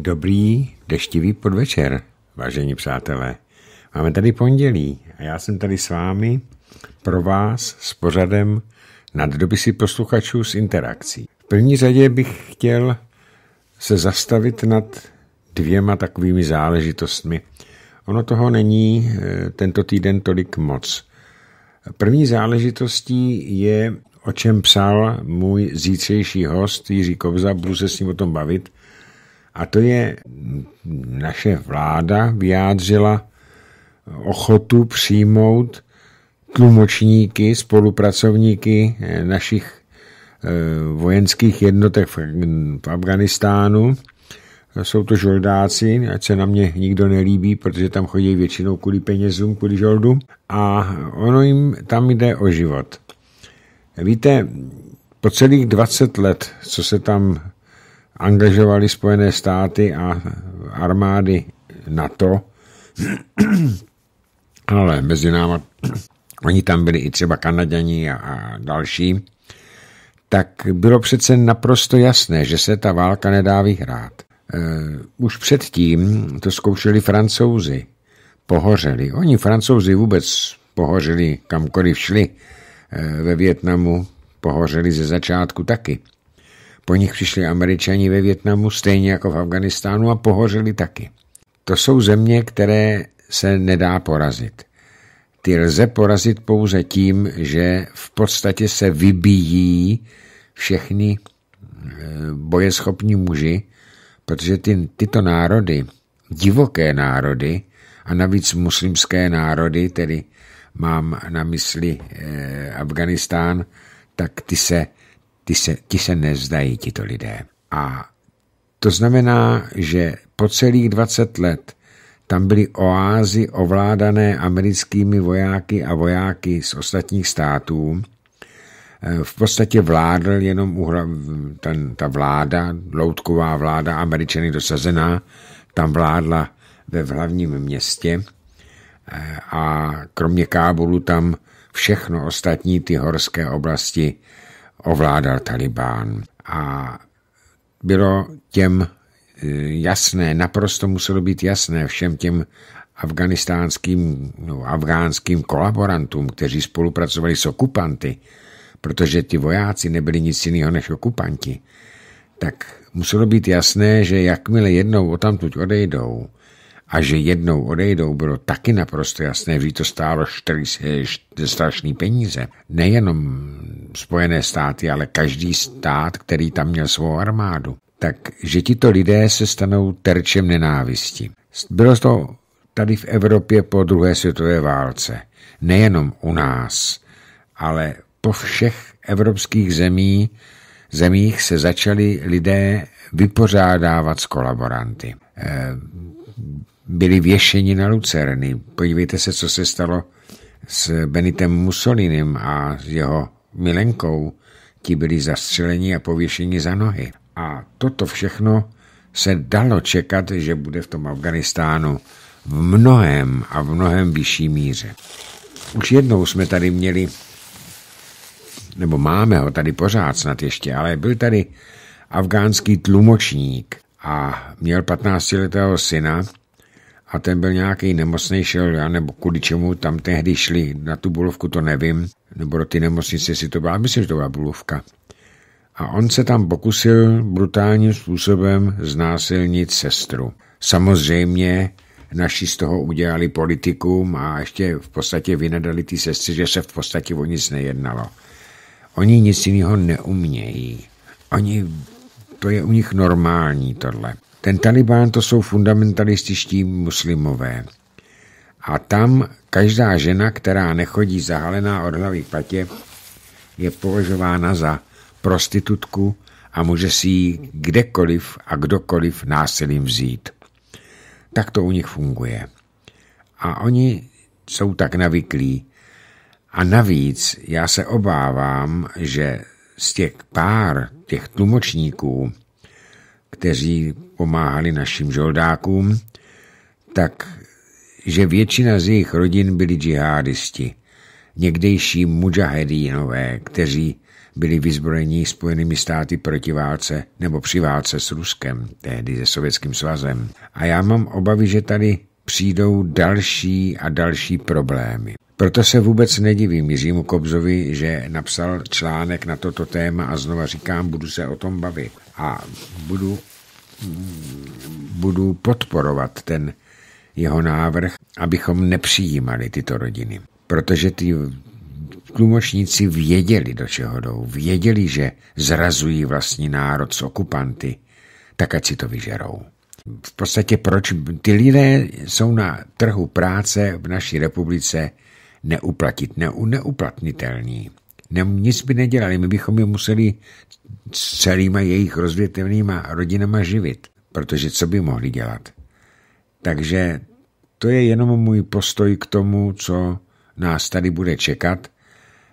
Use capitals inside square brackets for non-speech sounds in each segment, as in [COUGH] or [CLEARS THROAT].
Dobrý deštivý podvečer, vážení přátelé. Máme tady pondělí a já jsem tady s vámi pro vás s pořadem nad dopisy posluchačů s interakcí. V první řadě bych chtěl se zastavit nad dvěma takovými záležitostmi. Ono toho není eh, tento týden tolik moc. První záležitostí je, o čem psal můj zítřejší host Jiří Kovza, budu se s ním o tom bavit, a to je, naše vláda vyjádřila ochotu přijmout tlumočníky, spolupracovníky eh, našich eh, vojenských jednotek v Afganistánu. Jsou to žoldáci, ať se na mě nikdo nelíbí, protože tam chodí většinou kvůli penězům, kvůli žoldu. A ono jim tam jde o život. Víte, po celých 20 let, co se tam angažovali Spojené státy a armády NATO, [CLEARS THROAT] ale mezi náma, oni tam byli i třeba Kanaděni a, a další, tak bylo přece naprosto jasné, že se ta válka nedá vyhrát. Uh, už předtím to zkoušeli francouzi, pohořeli. Oni francouzi vůbec pohořeli kamkoliv šli. uh, ve Větnamu pohořeli ze začátku taky. Po nich přišli američani ve Větnamu, stejně jako v Afganistánu a pohořeli taky. To jsou země, které se nedá porazit. Ty lze porazit pouze tím, že v podstatě se vybíjí všechny e, bojeschopní muži, protože ty, tyto národy, divoké národy a navíc muslimské národy, tedy mám na mysli eh, Afganistán, tak ty se ti se, ti se nezdají to lidé. A to znamená, že po celých 20 let tam byly oázy ovládané americkými vojáky a vojáky z ostatních států. Eh, v podstatě vládl jenom uhra, ten, ta vláda, loutková vláda, američany dosazená, tam vládla ve hlavním městě eh, a kromě Kábulu tam všechno ostatní ty horské oblasti ovládal Talibán. A bylo těm e, jasné, naprosto muselo být jasné všem těm afganistánským, no, afgánským kolaborantům, kteří spolupracovali s okupanty, protože ty vojáci nebyli nic jiného než okupanti, tak muselo být jasné, že jakmile jednou tamtuť odejdou, a že jednou odejdou, bylo taky naprosto jasné, že to stálo 40, strašný peníze. Nejenom Spojené státy, ale každý stát, který tam měl svou armádu. Takže tito lidé se stanou terčem nenávisti. Bylo to tady v Evropě po druhé světové válce. Nejenom u nás, ale po všech evropských zemí, zemích se začali lidé vypořádávat s kolaboranty. Eh, byli věšeni na lucerny. Podívejte se, co se stalo s Benitem Mussolinem a jeho milenkou. Ti byli zastřeleni a pověšeni za nohy. A toto všechno se dalo čekat, že bude v tom Afganistánu v mnohem a v mnohem vyšší míře. Už jednou jsme tady měli, nebo máme ho tady pořád snad ještě, ale byl tady afgánský tlumočník a měl 15-letého syna a ten byl nějaký nemocný, šel, já nebo kudy čemu, tam tehdy šli, na tu Bulovku to nevím, nebo do ty nemocnice si to byla, myslím, že to byla Bulovka. A on se tam pokusil brutálním způsobem znásilnit sestru. Samozřejmě naši z toho udělali politikum a ještě v podstatě vynadali ty sestry, že se v podstatě o nic nejednalo. Oni nic jiného neumějí. Oni, to je u nich normální tohle. Ten Talibán to jsou fundamentalističtí muslimové. A tam každá žena, která nechodí zahalená od hlavy patě, je považována za prostitutku a může si ji kdekoliv a kdokoliv násilím vzít. Tak to u nich funguje. A oni jsou tak navyklí. A navíc já se obávám, že z těch pár, těch tlumočníků, kteří pomáhali našim žoldákům, tak že většina z jejich rodin byli džihadisti, někdejší mujahedínové, kteří byli vyzbrojení Spojenými státy proti válce nebo při válce s Ruskem, tehdy se Sovětským svazem. A já mám obavy, že tady přijdou další a další problémy. Proto se vůbec nedivím Jiřímu Kobzovi, že napsal článek na toto téma a znova říkám, budu se o tom bavit a budu, budu podporovat ten jeho návrh, abychom nepřijímali tyto rodiny. Protože ty tlumočníci věděli, do čeho jdou. Věděli, že zrazují vlastní národ s okupanty, tak ať si to vyžerou. V podstatě proč ty lidé jsou na trhu práce v naší republice neuplatit, neuplatnitelní. nic by nedělali, my bychom je museli s celýma jejich rozvětevnýma rodinama živit, protože co by mohli dělat? Takže to je jenom můj postoj k tomu, co nás tady bude čekat,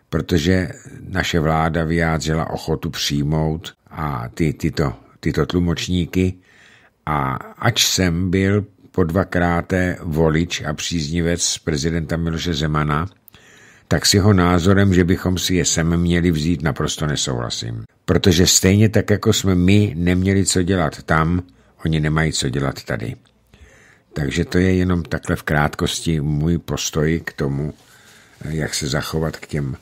protože naše vláda vyjádřila ochotu přijmout a ty, tyto, tyto tlumočníky a ač jsem byl po dvakráté volič a příznivec prezidenta Miloše Zemana, tak si jeho názorem, že bychom si je sem měli vzít, naprosto nesouhlasím. Protože stejně tak, jako jsme my neměli co dělat tam, oni nemají co dělat tady. Takže to je jenom takhle v krátkosti můj postoj k tomu, eh, jak se zachovat k těm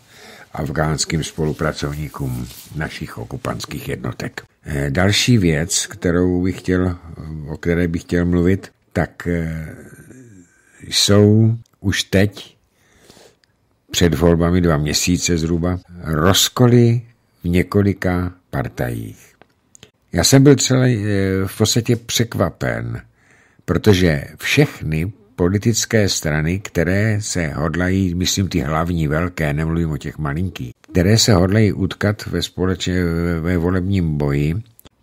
afgánským spolupracovníkům našich okupantských jednotek. Eh, další věc, kterou bych chtěl, o které bych chtěl mluvit, tak eh, jsou už teď před volbami dva měsíce zhruba rozkoly v několika partajích. Já jsem byl celý eh, v podstatě překvapen, protože všechny politické strany, které se hodlají, myslím ty hlavní velké, nemluvím o těch malinkých, které se hodlají utkat ve, společně, ve volebním boji,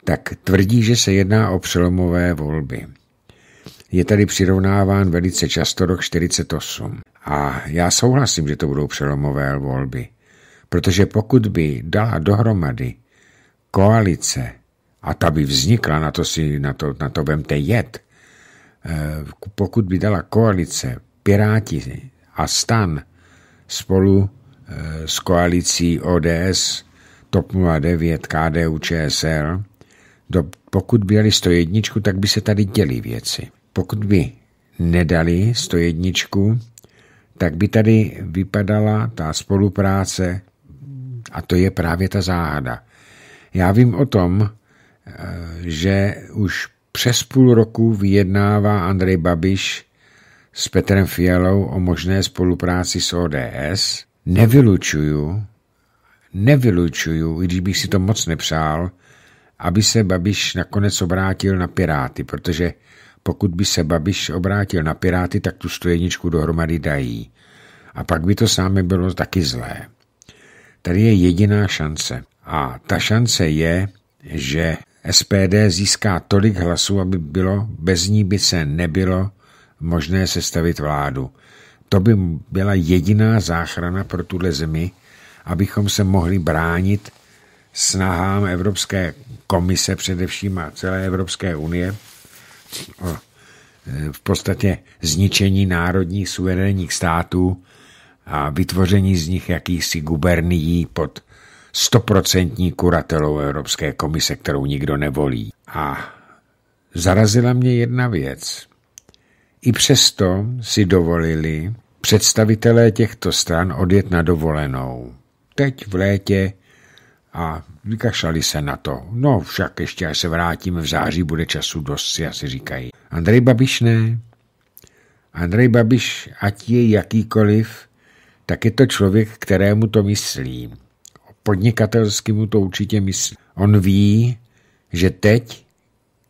tak tvrdí, že se jedná o přelomové volby. Je tady přirovnáván velice často rok 48. A já souhlasím, že to budou přelomové volby. Protože pokud by dala dohromady koalice, a ta by vznikla, na to, si, na to, na to vemte jet, eh, pokud by dala koalice Piráti a Stan spolu eh, s koalicí ODS, TOP 09, KDU, ČSL, do, pokud by dali 101, tak by se tady děly věci. Pokud by nedali 101, tak by tady vypadala ta spolupráce a to je právě ta záhada. Já vím o tom, eh, že už přes půl roku vyjednává Andrej Babiš s Petrem Fialou o možné spolupráci s ODS. Nevylučuju, nevylučuju, i když bych si to moc nepřál, aby se Babiš nakonec obrátil na Piráty, protože pokud by se Babiš obrátil na Piráty, tak tu stojeničku dohromady dají. A pak by to samé bylo taky zlé. Tady je jediná šance. A ta šance je, že SPD získá tolik hlasů, aby bylo, bez ní by se nebylo možné sestavit vládu. To by byla jediná záchrana pro tuhle zemi, abychom se mohli bránit snahám Evropské komise, především a celé Evropské unie, o e, v podstatě zničení národních suverénních států a vytvoření z nich jakýchsi gubernií pod stoprocentní kuratelou Evropské komise, kterou nikdo nevolí. A zarazila mě jedna věc. I přesto si dovolili představitelé těchto stran odjet na dovolenou. Teď v létě a vykašlali se na to. No však ještě, až se vrátíme v září, bude času dost, si asi říkají. Andrej Babiš ne. Andrej Babiš, ať je jakýkoliv, tak je to člověk, kterému to myslí. Podnikatelsky mu to určitě myslí. On ví, že teď,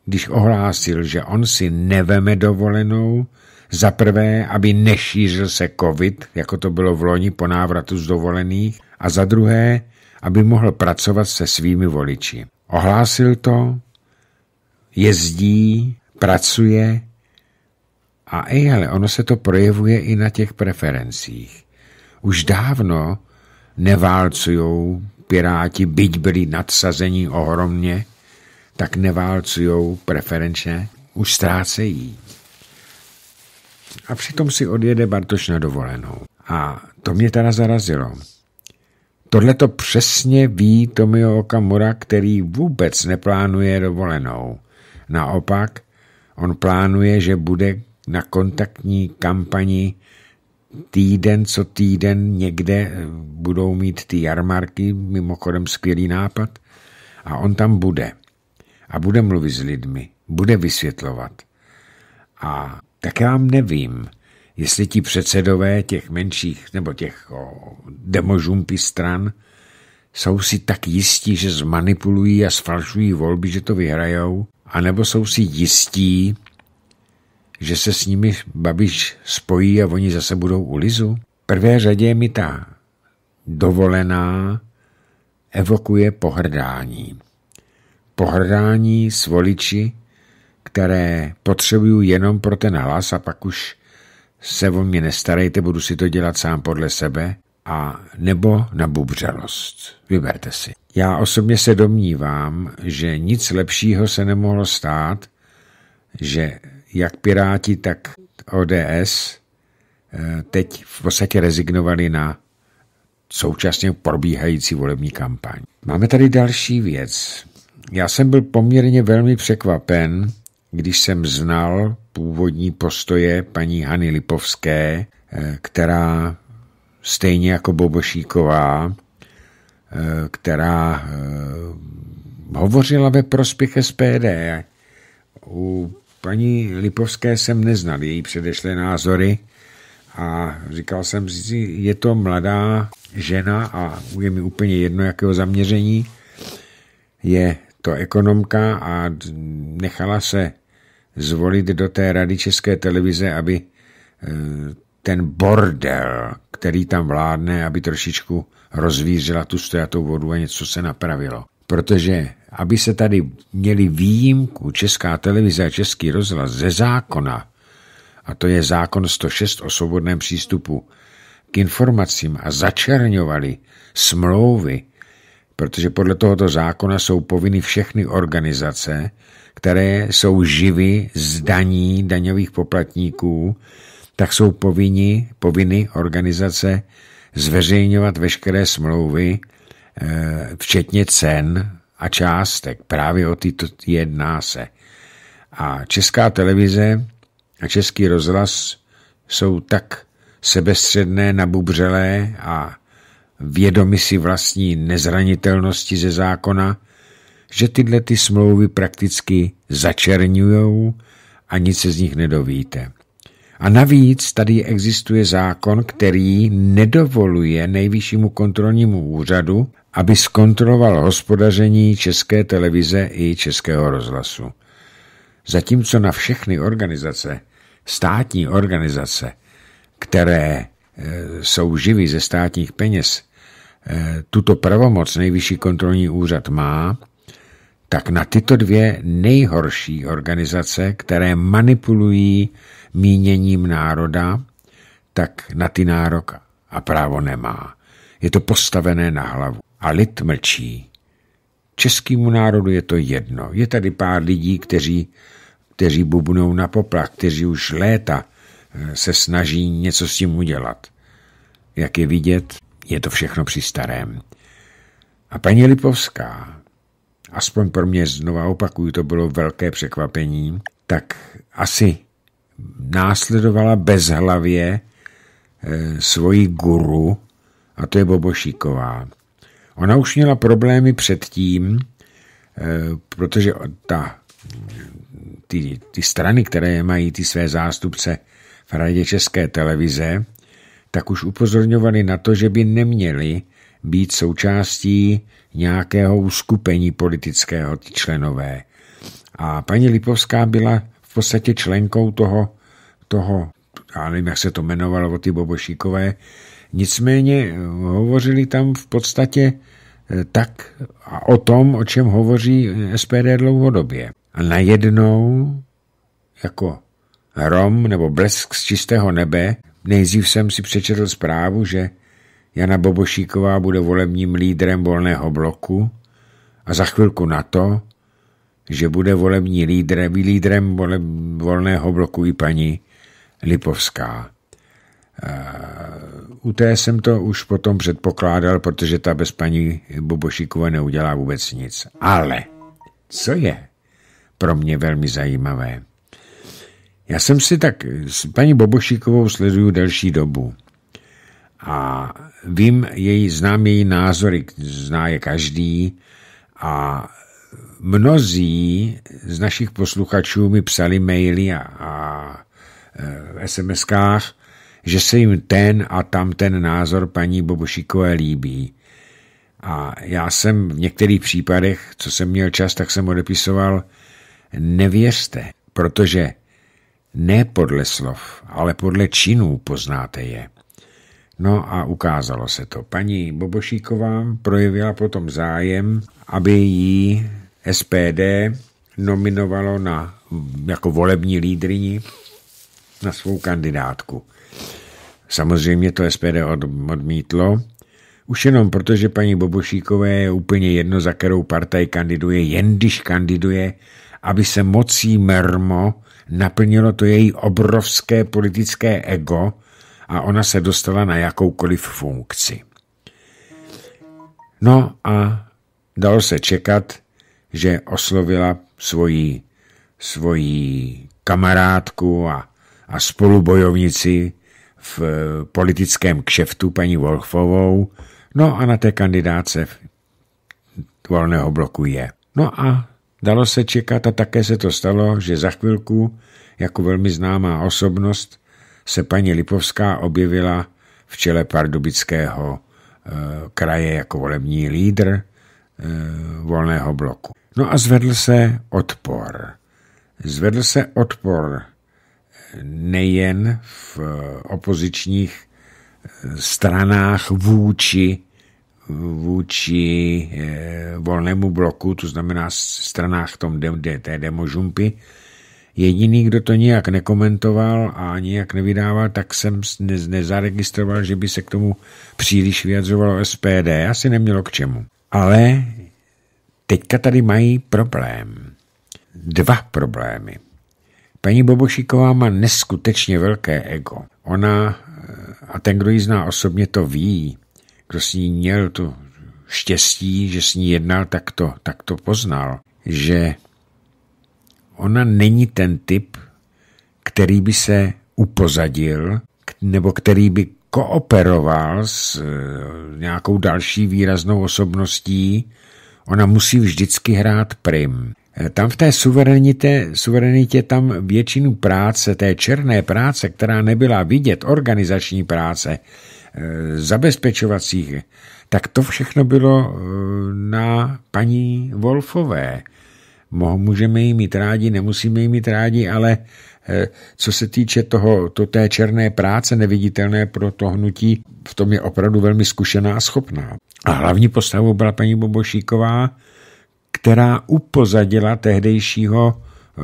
když ohlásil, že on si neveme dovolenou, za prvé, aby nešířil se covid, jako to bylo v loni po návratu z dovolených, a za druhé, aby mohl pracovat se svými voliči. Ohlásil to, jezdí, pracuje a ej, ale ono se to projevuje i na těch preferencích. Už dávno neválcují Piráti, byť byli nadsazení ohromně, tak neválcují preferenčně, už ztrácejí. A přitom si odjede Bartoš na dovolenou. A to mě teda zarazilo. Tohle to přesně ví Tomio Okamura, který vůbec neplánuje dovolenou. Naopak, on plánuje, že bude na kontaktní kampani týden co týden někde eh, budou mít ty jarmarky, mimochodem skvělý nápad, a on tam bude. A bude mluvit s lidmi, bude vysvětlovat. A tak já nevím, jestli ti předsedové těch menších nebo těch o, demožumpy stran jsou si tak jistí, že zmanipulují a sfalšují volby, že to vyhrajou, anebo jsou si jistí, že se s nimi Babiš spojí a oni zase budou u Lizu? V prvé řadě je mi ta dovolená evokuje pohrdání. Pohrdání s voliči, které potřebuju jenom pro ten hlas a pak už se o mě nestarejte, budu si to dělat sám podle sebe, a nebo na bubřelost. Vyberte si. Já osobně se domnívám, že nic lepšího se nemohlo stát, že jak Piráti, tak ODS eh, teď v podstatě rezignovali na současně probíhající volební kampaň. Máme tady další věc. Já jsem byl poměrně velmi překvapen, když jsem znal původní postoje paní Hany Lipovské, eh, která stejně jako Bobošíková, eh, která hovořila ve prospěch SPD. U paní Lipovské jsem neznal její předešlé názory a říkal jsem si, je to mladá žena a je mi úplně jedno, jakého zaměření. Je to ekonomka a nechala se zvolit do té rady České televize, aby eh, ten bordel, který tam vládne, aby trošičku rozvířila tu stojatou vodu a něco se napravilo protože aby se tady měli výjimku Česká televize a Český rozhlas ze zákona, a to je zákon 106 o svobodném přístupu k informacím a začerňovali smlouvy, protože podle tohoto zákona jsou povinny všechny organizace, které jsou živy z daní daňových poplatníků, tak jsou povinni, povinny organizace zveřejňovat veškeré smlouvy, Eh, včetně cen a částek. Právě o tyto jedná se. A česká televize a český rozhlas jsou tak sebestředné, nabubřelé a vědomi si vlastní nezranitelnosti ze zákona, že tyhle ty smlouvy prakticky začerňují a nic se z nich nedovíte. A navíc tady existuje zákon, který nedovoluje nejvyššímu kontrolnímu úřadu, aby zkontroloval hospodaření České televize i Českého rozhlasu. Zatímco na všechny organizace, státní organizace, které e, jsou živy ze státních peněz, e, tuto pravomoc nejvyšší kontrolní úřad má, tak na tyto dvě nejhorší organizace, které manipulují míněním národa, tak na ty nárok a právo nemá. Je to postavené na hlavu a lid mlčí. Českému národu je to jedno. Je tady pár lidí, kteří, kteří bubnou na poplach, kteří už léta eh, se snaží něco s tím udělat. Jak je vidět, je to všechno při starém. A paní Lipovská, aspoň pro mě znova opakuju, to bylo velké překvapení, tak asi následovala bezhlavě e, svoji guru, a to je Bobošíková. Ona už měla problémy předtím, eh, protože ta, ty, ty strany, které mají ty své zástupce v Radě České televize, tak už upozorňovali na to, že by neměli být součástí nějakého uskupení politického ty členové. A paní Lipovská byla v podstatě členkou toho, toho já nevím, jak se to jmenovalo, o ty Bobošíkové. Nicméně eh, hovořili tam v podstatě Eh, tak o tom, o čem hovoří eh, SPD dlouhodobě. A najednou, jako rom nebo blesk z čistého nebe, nejdřív jsem si přečetl zprávu, že Jana Bobošíková bude volebním lídrem volného bloku a za chvilku na to, že bude volební lídrem, lídrem vole, volného bloku i paní Lipovská. Eh, u té jsem to už potom předpokládal, protože ta bez paní Bobošíkova neudělá vůbec nic. Ale co je pro mě velmi zajímavé, já jsem si tak s paní Bobošíkovou sleduju delší dobu a vím její, znám její názory, zná je každý a mnozí z našich posluchačů mi psali maily a, a v eh, SMS-kách, že se jim ten a tam ten názor paní Bobošikové líbí. A já jsem v některých případech, co jsem měl čas, tak jsem odepisoval nevěřte, protože ne podle slov, ale podle činů poznáte je. No a ukázalo se to. Paní Bobošíková projevila potom zájem, aby jí SPD nominovalo na, jako volební lídrini na svou kandidátku. Samozřejmě to SPD od, odmítlo, už jenom protože paní Bobošíkové je úplně jedno, za kterou partaj kandiduje, jen když kandiduje, aby se mocí mermo naplnilo to její obrovské politické ego a ona se dostala na jakoukoliv funkci. No a dalo se čekat, že oslovila svoji, svoji kamarádku a, a spolubojovnici v eh, politickém kšeftu paní Wolfovou, no a na té kandidáce volného bloku je. No a dalo se čekat a také se to stalo, že za chvilku, jako velmi známá osobnost, se paní Lipovská objevila v čele pardubického e, kraje jako volební lídr e, volného bloku. No a zvedl se odpor. Zvedl se odpor nejen v eh, opozičních eh, stranách vůči vůči eh, volnému bloku, to znamená stranách tom de, té demožumpy. Jediný, kdo to nijak nekomentoval a nijak nevydával, tak jsem nezaregistroval, že by se k tomu příliš vyjadřovalo SPD. Asi nemělo k čemu. Ale teďka tady mají problém. Dva problémy. Paní Bobošíková má neskutečně velké ego. Ona, eh, a ten, kdo ji zná osobně, to ví, kdo s ní měl tu štěstí, že s ní jednal, tak to, tak to poznal, že ona není ten typ, který by se upozadil, nebo který by kooperoval s eh, nějakou další výraznou osobností, ona musí vždycky hrát prim. Eh, tam v té suverenitě, suverenitě tam většinu práce, té černé práce, která nebyla vidět, organizační práce, eh, zabezpečovacích, tak to všechno bylo eh, na paní Wolfové. Můžeme jí mít rádi, nemusíme jí mít rádi, ale co se týče toho, to té černé práce neviditelné pro to hnutí, v tom je opravdu velmi zkušená a schopná. A hlavní postavou byla paní Bobošíková, která upozadila tehdejšího e,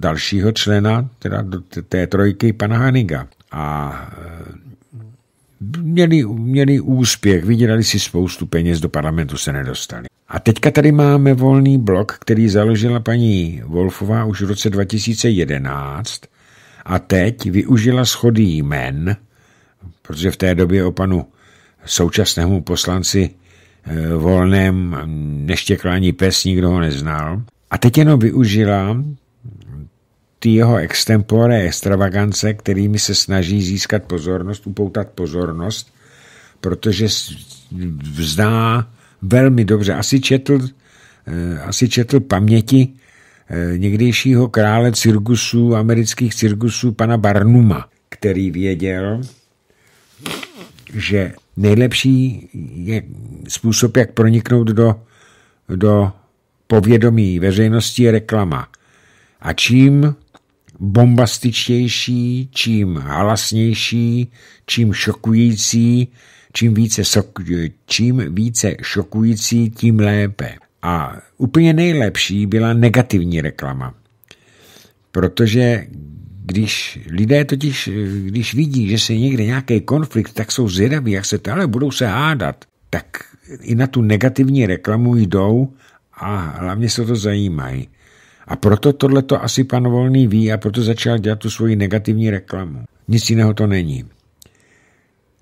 dalšího člena teda do té trojky, pana Haniga. A eh, měli, měli úspěch, vydělali si spoustu peněz, do parlamentu se nedostali. A teďka tady máme volný blok, který založila paní Wolfová už v roce 2011 a teď využila schody jmen, protože v té době o panu současnému poslanci Eh, volném neštěklání pes, nikdo ho neznal. A teď jenom využila ty jeho extempore extravagance, kterými se snaží získat pozornost, upoutat pozornost, protože vzdá velmi dobře. Asi četl, eh, asi četl paměti eh, někdejšího krále cirkusů, amerických cirkusů, pana Barnuma, který věděl, že nejlepší je způsob, jak proniknout do, do povědomí veřejnosti je reklama. A čím bombastičtější, čím halasnější, čím šokující, čím více, sok, čím více šokující, tím lépe. A úplně nejlepší byla negativní reklama. Protože když lidé totiž, když vidí, že se někde nějaký konflikt, tak jsou zvědaví, jak se to, ale budou se hádat, tak i na tu negativní reklamu jdou a hlavně se to zajímají. A proto tohle to asi pan Volný ví a proto začal dělat tu svoji negativní reklamu. Nic jiného to není.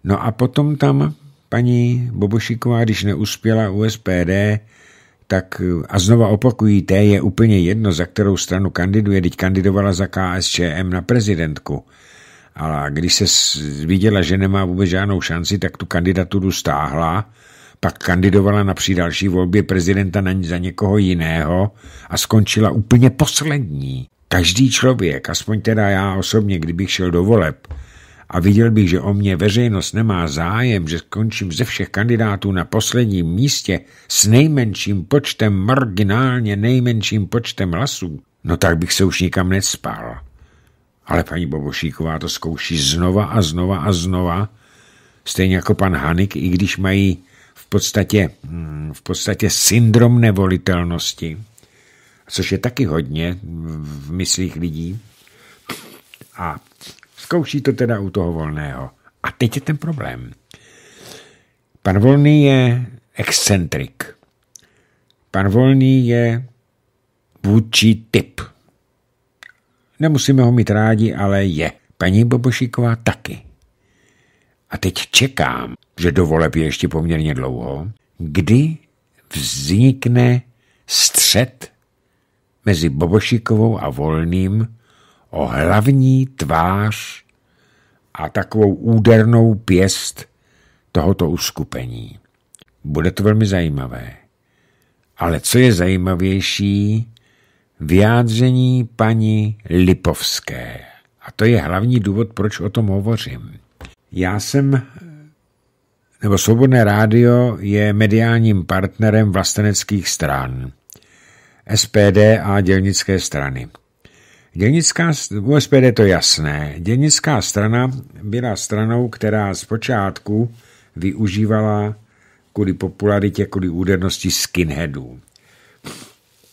No a potom tam paní Bobošíková, když neuspěla u SPD, tak a znova opakují, té je úplně jedno, za kterou stranu kandiduje, teď kandidovala za KSČM na prezidentku. A když se viděla, že nemá vůbec žádnou šanci, tak tu kandidaturu stáhla, pak kandidovala na při další volbě prezidenta na, za někoho jiného a skončila úplně poslední. Každý člověk, aspoň teda já osobně, kdybych šel do voleb, a viděl bych, že o mě veřejnost nemá zájem, že skončím ze všech kandidátů na posledním místě s nejmenším počtem, marginálně nejmenším počtem hlasů, no tak bych se už nikam nespal. Ale paní Bobošíková to zkouší znova a znova a znova, stejně jako pan Hanik, i když mají v podstatě, hm, v podstatě syndrom nevolitelnosti, což je taky hodně v myslích lidí. A Zkouší to teda u toho Volného. A teď je ten problém. Pan Volný je excentrik. Pan Volný je vůči typ. Nemusíme ho mít rádi, ale je. Paní Bobošíková taky. A teď čekám, že dovoleb je ještě poměrně dlouho, kdy vznikne střed mezi Bobošíkovou a Volným o hlavní tvář a takovou údernou pěst tohoto uskupení. Bude to velmi zajímavé. Ale co je zajímavější, vyjádření paní Lipovské. A to je hlavní důvod, proč o tom hovořím. Já jsem, nebo Svobodné rádio je mediálním partnerem vlasteneckých stran, SPD a dělnické strany. Dělnická, u SPD je to jasné. Dělnická strana byla stranou, která zpočátku využívala kvůli popularitě, kvůli údernosti skinheadů.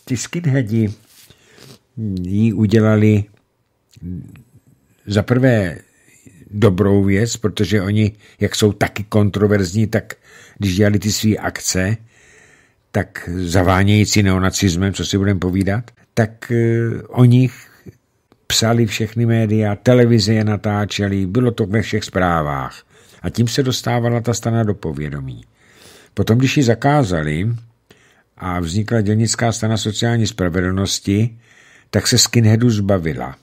Ty skinheadi jí udělali za prvé dobrou věc, protože oni, jak jsou taky kontroverzní, tak když dělali ty své akce, tak zavánějící neonacismem, co si budeme povídat, tak eh, o nich psali všechny média, televize je natáčeli, bylo to ve všech zprávách. A tím se dostávala ta strana do povědomí. Potom, když ji zakázali a vznikla dělnická strana sociální spravedlnosti, tak se skinheadu zbavila.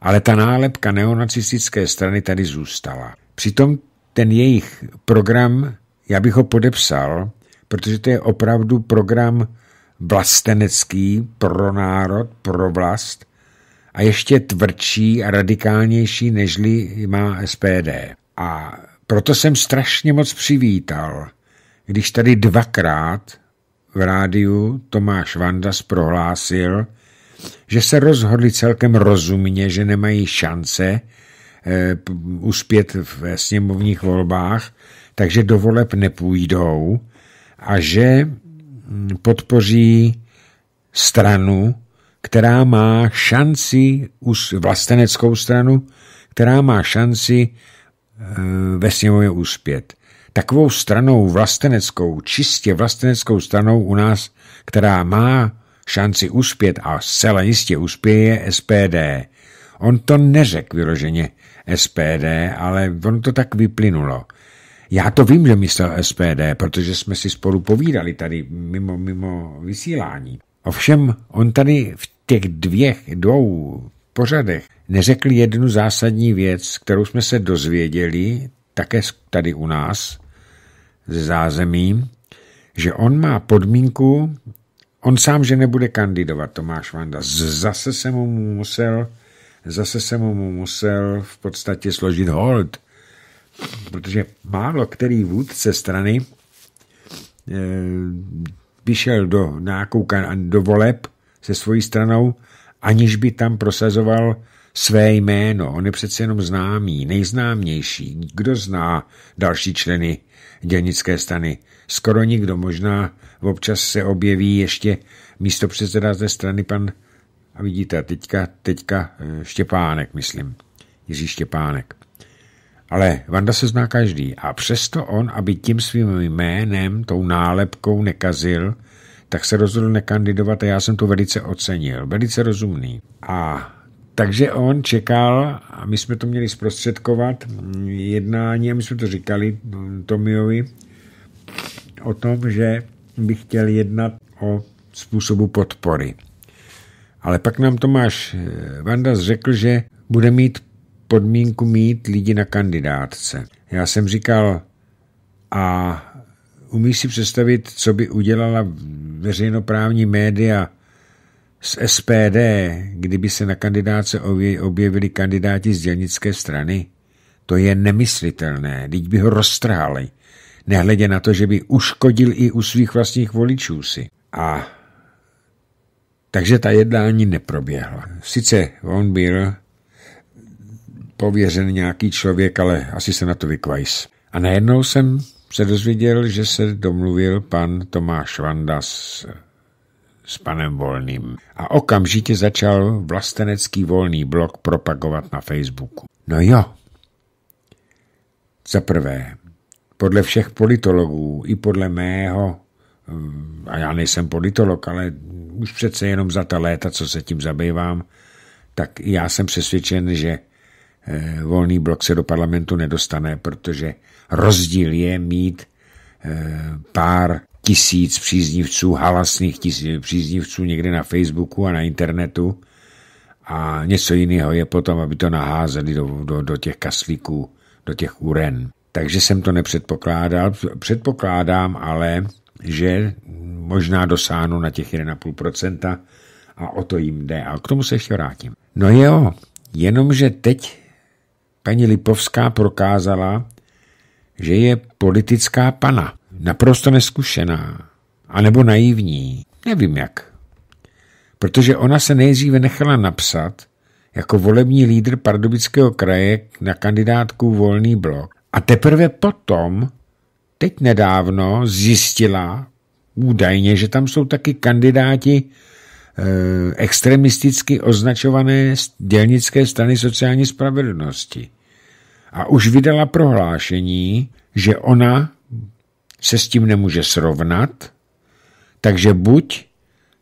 Ale ta nálepka neonacistické strany tady zůstala. Přitom ten jejich program, já bych ho podepsal, protože to je opravdu program vlastenecký pro národ, pro vlast, a ještě tvrdší a radikálnější, nežli má SPD. A proto jsem strašně moc přivítal, když tady dvakrát v rádiu Tomáš Vandas prohlásil, že se rozhodli celkem rozumně, že nemají šance eh, uspět ve sněmovních volbách, takže do voleb nepůjdou a že hm, podpoří stranu, která má šanci, vlasteneckou stranu, která má šanci eh, ve sněmově úspět. Takovou stranou vlasteneckou, čistě vlasteneckou stranou u nás, která má šanci uspět a zcela jistě uspěje SPD. On to neřekl vyloženě SPD, ale on to tak vyplynulo. Já to vím, že myslel SPD, protože jsme si spolu povídali tady mimo, mimo vysílání. Ovšem on tady v těch dvěch, dvou pořadech neřekl jednu zásadní věc, kterou jsme se dozvěděli, také tady u nás, ze zázemí, že on má podmínku, on sám, že nebude kandidovat, Tomáš Vanda. Zase se mu musel, zase se mu musel v podstatě složit hold, protože málo který vůdce strany eh, vyšel do nákouka do voleb se svojí stranou, aniž by tam prosazoval své jméno. On je přece jenom známý, nejznámější. Kdo zná další členy dělnické strany? Skoro nikdo. Možná občas se objeví ještě místo předseda ze strany pan, a vidíte, teďka, teďka eh, Štěpánek, myslím. Jiří Štěpánek. Ale Vanda se zná každý a přesto on, aby tím svým jménem, tou nálepkou nekazil, tak se rozhodl nekandidovat a já jsem to velice ocenil. Velice rozumný. A takže on čekal, a my jsme to měli zprostředkovat, jednání, a my jsme to říkali Tomiovi, o tom, že by chtěl jednat o způsobu podpory. Ale pak nám Tomáš eh, Vandas řekl, že bude mít podmínku mít lidi na kandidátce. Já jsem říkal, a umíš si představit, co by udělala veřejnoprávní média z SPD, kdyby se na kandidáce objevili kandidáti z dělnické strany? To je nemyslitelné, teď by ho roztrhali, nehledě na to, že by uškodil i u svých vlastních voličů si. A takže ta jednání neproběhla. Sice on byl pověřen nějaký člověk, ale asi se na to vykvajs. A najednou jsem se dozvěděl, že se domluvil pan Tomáš Vanda s, s panem Volným. A okamžitě začal vlastenecký volný blog propagovat na Facebooku. No jo. Za prvé, podle všech politologů i podle mého, a já nejsem politolog, ale už přece jenom za ta léta, co se tím zabývám, tak já jsem přesvědčen, že Eh, volný blok se do parlamentu nedostane, protože rozdíl je mít eh, pár tisíc příznivců, halasných tisíc příznivců někde na Facebooku a na internetu a něco jiného je potom, aby to naházeli do, do, do těch kaslíků, do těch uren. Takže jsem to nepředpokládal. Předpokládám ale, že možná dosáhnu na těch 1,5% a o to jim jde. A k tomu se ještě vrátím. No jo, jenomže teď paní Lipovská prokázala, že je politická pana, naprosto neskušená, anebo naivní, nevím jak. Protože ona se nejdříve nechala napsat jako volební lídr Pardubického kraje na kandidátku Volný blok a teprve potom, teď nedávno, zjistila údajně, že tam jsou taky kandidáti e, extremisticky označované dělnické strany sociální spravedlnosti a už vydala prohlášení, že ona se s tím nemůže srovnat, takže buď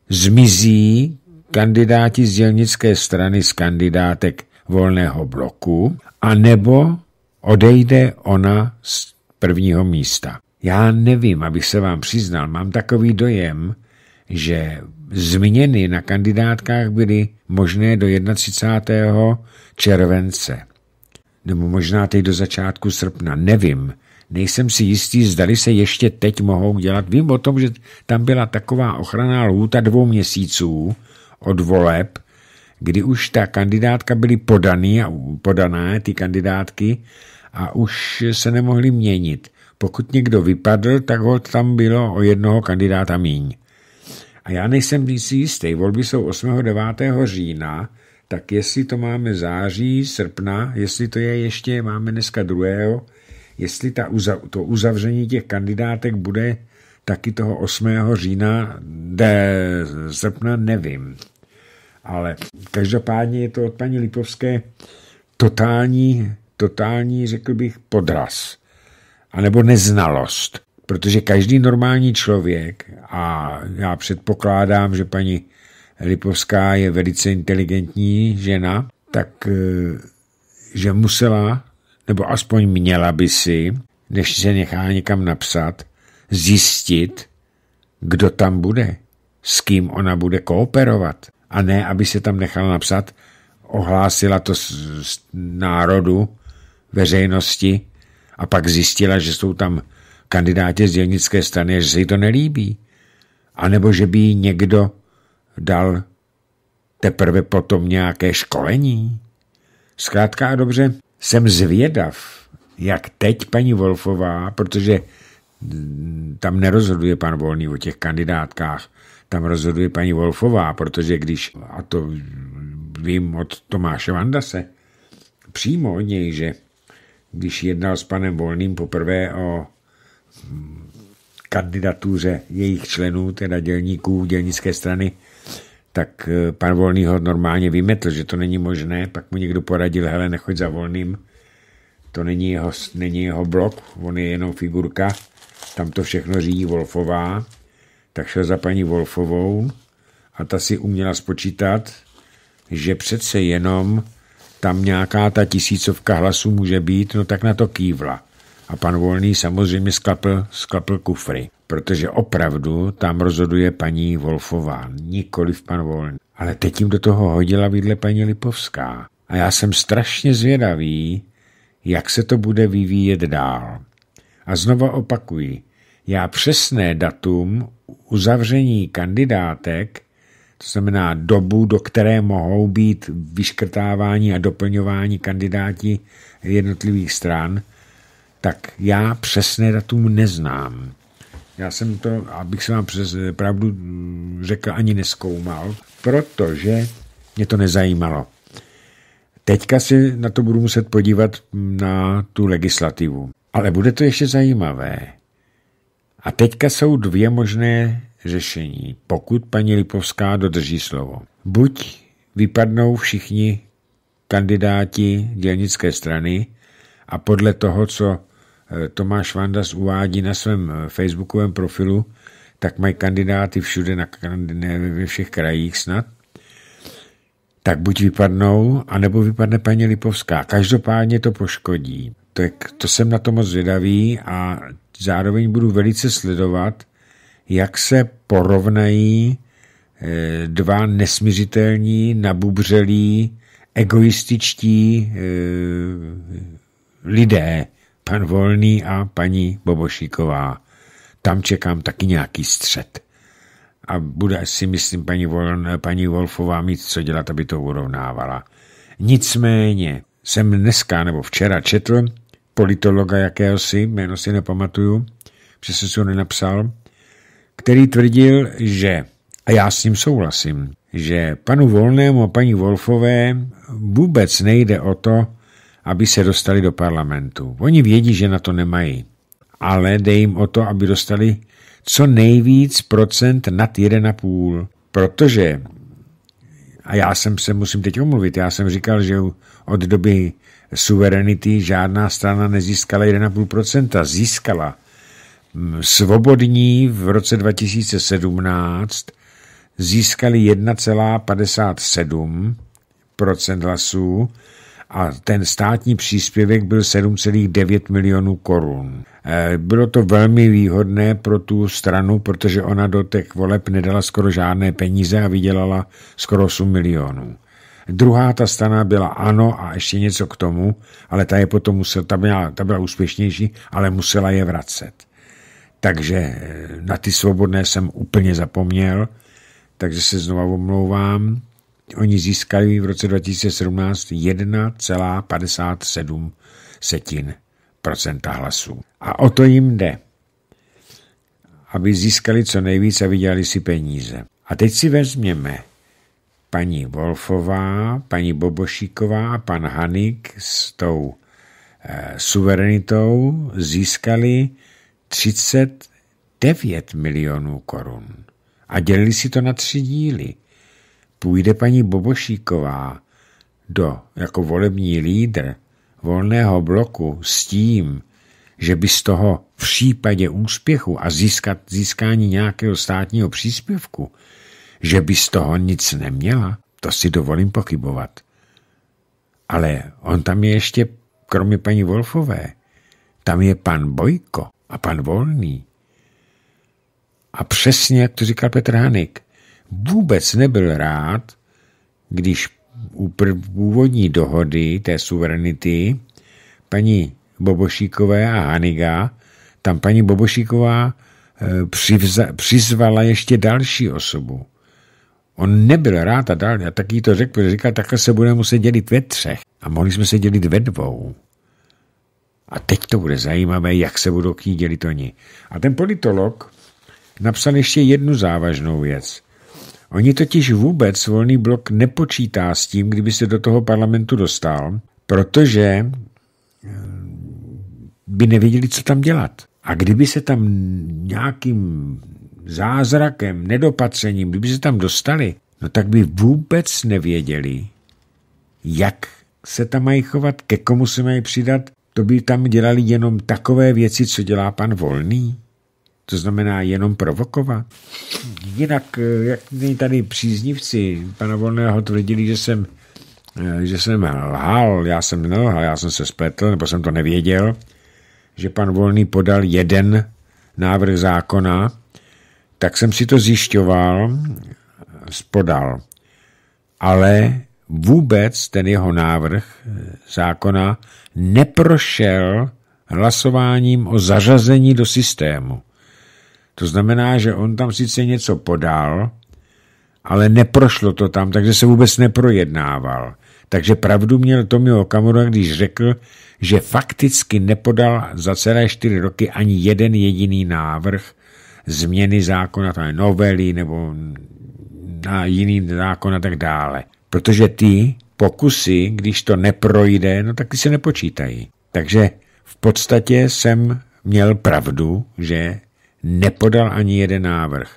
zmizí kandidáti z dělnické strany z kandidátek volného bloku, anebo odejde ona z prvního místa. Já nevím, abych se vám přiznal, mám takový dojem, že změny na kandidátkách byly možné do 31. července nebo možná teď do začátku srpna, nevím. Nejsem si jistý, zdali se ještě teď mohou dělat. Vím o tom, že tam byla taková ochranná lhůta dvou měsíců od voleb, kdy už ta kandidátka byly podaný a podané, ty kandidátky, a už se nemohly měnit. Pokud někdo vypadl, tak ho tam bylo o jednoho kandidáta míň. A já nejsem si jistý, volby jsou 8. 9. října, tak jestli to máme září, srpna, jestli to je ještě, máme dneska druhého, jestli ta, to uzavření těch kandidátek bude taky toho 8. října, de, srpna, nevím. Ale každopádně je to od paní Lipovské totální, totální, řekl bych, podraz. A nebo neznalost. Protože každý normální člověk, a já předpokládám, že paní Lipovská je velice inteligentní žena, tak eh, že musela, nebo aspoň měla by si, než se nechá někam napsat, zjistit, kdo tam bude, s kým ona bude kooperovat. A ne, aby se tam nechala napsat, ohlásila to z národu, veřejnosti a pak zjistila, že jsou tam kandidáti z dělnické strany, že se jí to nelíbí. A nebo že by jí někdo dal teprve potom nějaké školení? Zkrátka a dobře, jsem zvědav, jak teď paní Wolfová, protože mm, tam nerozhoduje pan Volný o těch kandidátkách, tam rozhoduje paní Wolfová, protože když, a to vím od Tomáše Vandase, přímo od něj, že když jednal s panem Volným poprvé o mm, kandidatuře jejich členů, teda dělníků dělnické strany tak eh, pan Volný ho normálně vymetl, že to není možné, pak mu někdo poradil, hele, nechoď za Volným, to není jeho, není jeho blok, on je jenom figurka, tam to všechno řídí Wolfová, tak šel za paní Wolfovou a ta si uměla spočítat, že přece jenom tam nějaká ta tisícovka hlasů může být, no tak na to kývla. A pan Volný samozřejmě sklapl, sklapl kufry protože opravdu tam rozhoduje paní Wolfová, nikoli v pan Volný. Ale teď jim do toho hodila vidle paní Lipovská. A já jsem strašně zvědavý, jak se to bude vyvíjet dál. A znova opakuji, já přesné datum uzavření kandidátek, to znamená dobu, do které mohou být vyškrtávání a doplňování kandidáti jednotlivých stran, tak já přesné datum neznám. Já jsem to, abych se vám přes eh, pravdu mm, řekl, ani neskoumal, protože mě to nezajímalo. Teďka si na to budu muset podívat mm, na tu legislativu. Ale bude to ještě zajímavé. A teďka jsou dvě možné řešení, pokud paní Lipovská dodrží slovo. Buď vypadnou všichni kandidáti dělnické strany a podle toho, co Eh, Tomáš Vandas uvádí na svém eh, facebookovém profilu, tak mají kandidáty všude, na, ne, ve všech krajích snad, tak buď vypadnou, anebo vypadne paní Lipovská. Každopádně to poškodí. To, je, to jsem na to moc zvědavý a zároveň budu velice sledovat, jak se porovnají eh, dva nesmířitelní, nabubřelí, egoističtí lidé pan Volný a paní Bobošíková. Tam čekám taky nějaký střed. A bude si, myslím, paní, Vol, paní Wolfová mít co dělat, aby to urovnávala. Nicméně jsem dneska nebo včera četl politologa jakéhosi, jméno si nepamatuju, že si ho nenapsal, který tvrdil, že, a já s ním souhlasím, že panu Volnému a paní Wolfové vůbec nejde o to, aby se dostali do parlamentu. Oni vědí, že na to nemají, ale jde jim o to, aby dostali co nejvíc procent nad 1,5, protože a já jsem se musím teď omluvit, já jsem říkal, že od doby suverenity žádná strana nezískala 1,5%, získala svobodní v roce 2017 získali 1,57% hlasů a ten státní příspěvek byl 7,9 milionů korun. Eh, bylo to velmi výhodné pro tu stranu, protože ona do těch voleb nedala skoro žádné peníze a vydělala skoro 8 milionů. Druhá ta strana byla ano a ještě něco k tomu, ale ta je potom musela, ta byla, ta byla úspěšnější, ale musela je vracet. Takže eh, na ty svobodné jsem úplně zapomněl, takže se znovu omlouvám. Oni získají v roce 2017 1,57 setin procenta hlasů. A o to jim jde, aby získali co nejvíce, a vydělali si peníze. A teď si vezměme paní Wolfová, paní Bobošíková a pan Hanik s tou eh, suverenitou získali 39 milionů korun a dělili si to na tři díly. Půjde paní Bobošíková do, jako volební lídr volného bloku s tím, že by z toho v případě úspěchu a získat, získání nějakého státního příspěvku, že by z toho nic neměla, to si dovolím pochybovat. Ale on tam je ještě, kromě paní Wolfové, tam je pan Bojko a pan Volný. A přesně, jak to říkal Petr Hanik, vůbec nebyl rád, když u původní dohody té suverenity paní Bobošíkové a Haniga, tam paní Bobošíková e, přivza, přizvala ještě další osobu. On nebyl rád a dál, a tak jí to řekl, protože říkal, takhle se budeme muset dělit ve třech. A mohli jsme se dělit ve dvou. A teď to bude zajímavé, jak se budou k ní dělit oni. A ten politolog napsal ještě jednu závažnou věc. Oni totiž vůbec volný blok nepočítá s tím, kdyby se do toho parlamentu dostal, protože eh, by nevěděli, co tam dělat. A kdyby se tam nějakým zázrakem, nedopatřením, kdyby se tam dostali, no tak by vůbec nevěděli, jak se tam mají chovat, ke komu se mají přidat, to by tam dělali jenom takové věci, co dělá pan Volný. To znamená jenom provokovat. Jinak, eh, jak tady příznivci pana Volného tvrdili, že jsem, eh, že jsem lhal, já jsem nelhal, já jsem se spletl, nebo jsem to nevěděl, že pan Volný podal jeden návrh zákona, tak jsem si to zjišťoval, eh, spodal. Ale vůbec ten jeho návrh zákona neprošel hlasováním o zařazení do systému. To znamená, že on tam sice něco podal, ale neprošlo to tam, takže se vůbec neprojednával. Takže pravdu měl Tomio Okamura, když řekl, že fakticky nepodal za celé čtyři roky ani jeden jediný návrh změny zákona, to je novely nebo na jiný zákon a tak dále. Protože ty pokusy, když to neprojde, no tak ty se nepočítají. Takže v podstatě jsem měl pravdu, že nepodal ani jeden návrh.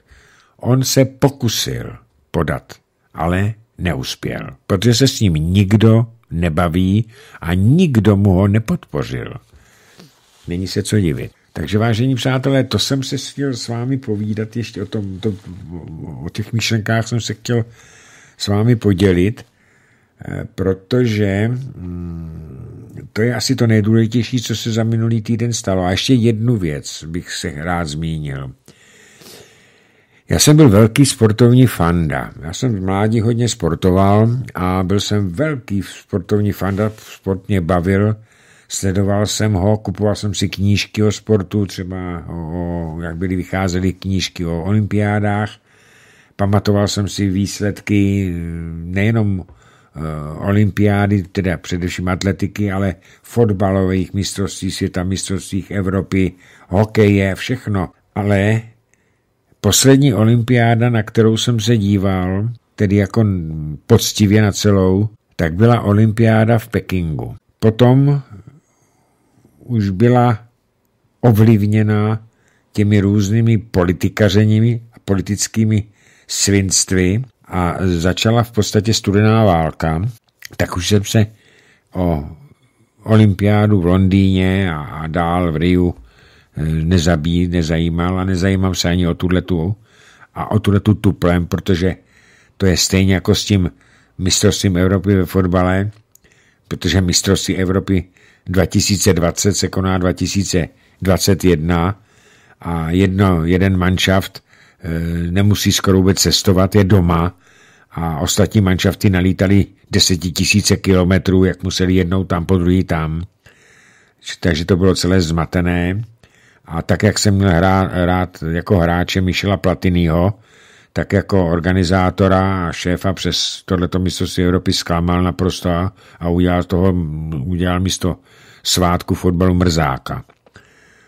On se pokusil podat, ale neuspěl, protože se s ním nikdo nebaví a nikdo mu ho nepodpořil. Není se co divit. Takže vážení přátelé, to jsem se chtěl s vámi povídat ještě o tom, to, o těch myšlenkách jsem se chtěl s vámi podělit, eh, protože mm, to je asi to nejdůležitější, co se za minulý týden stalo. A ještě jednu věc bych se rád zmínil. Já jsem byl velký sportovní fanda. Já jsem v mládí hodně sportoval a byl jsem velký sportovní fanda, sport mě bavil, sledoval jsem ho, kupoval jsem si knížky o sportu, třeba o, jak byly vycházely knížky o olympiádách, pamatoval jsem si výsledky nejenom Eh, olympiády, teda především atletiky, ale fotbalových mistrovství světa, mistrovství Evropy, hokeje, všechno. Ale poslední olympiáda, na kterou jsem se díval, tedy jako poctivě na celou, tak byla olympiáda v Pekingu. Potom už byla ovlivněna těmi různými politikařeními a politickými svinstvy, a začala v podstatě studená válka, tak už jsem se o olympiádu v Londýně a, dál v Riu eh, nezabí, nezajímal a nezajímám se ani o tuhletu a o tuhletu tuplem, protože to je stejně jako s tím mistrovstvím Evropy ve fotbale, protože mistrovství Evropy 2020 se koná 2021 a jedno, jeden manšaft eh, nemusí skoro vůbec cestovat, je doma a ostatní manšafty nalítali desetitisíce kilometrů, jak museli jednou tam po druhý tam. Takže to bylo celé zmatené. A tak, jak jsem měl hrát, rád jako hráče Michela Platinyho, tak jako organizátora a šéfa přes tohleto mistrovství Evropy zklamal naprosto a udělal, toho, udělal místo svátku fotbalu mrzáka.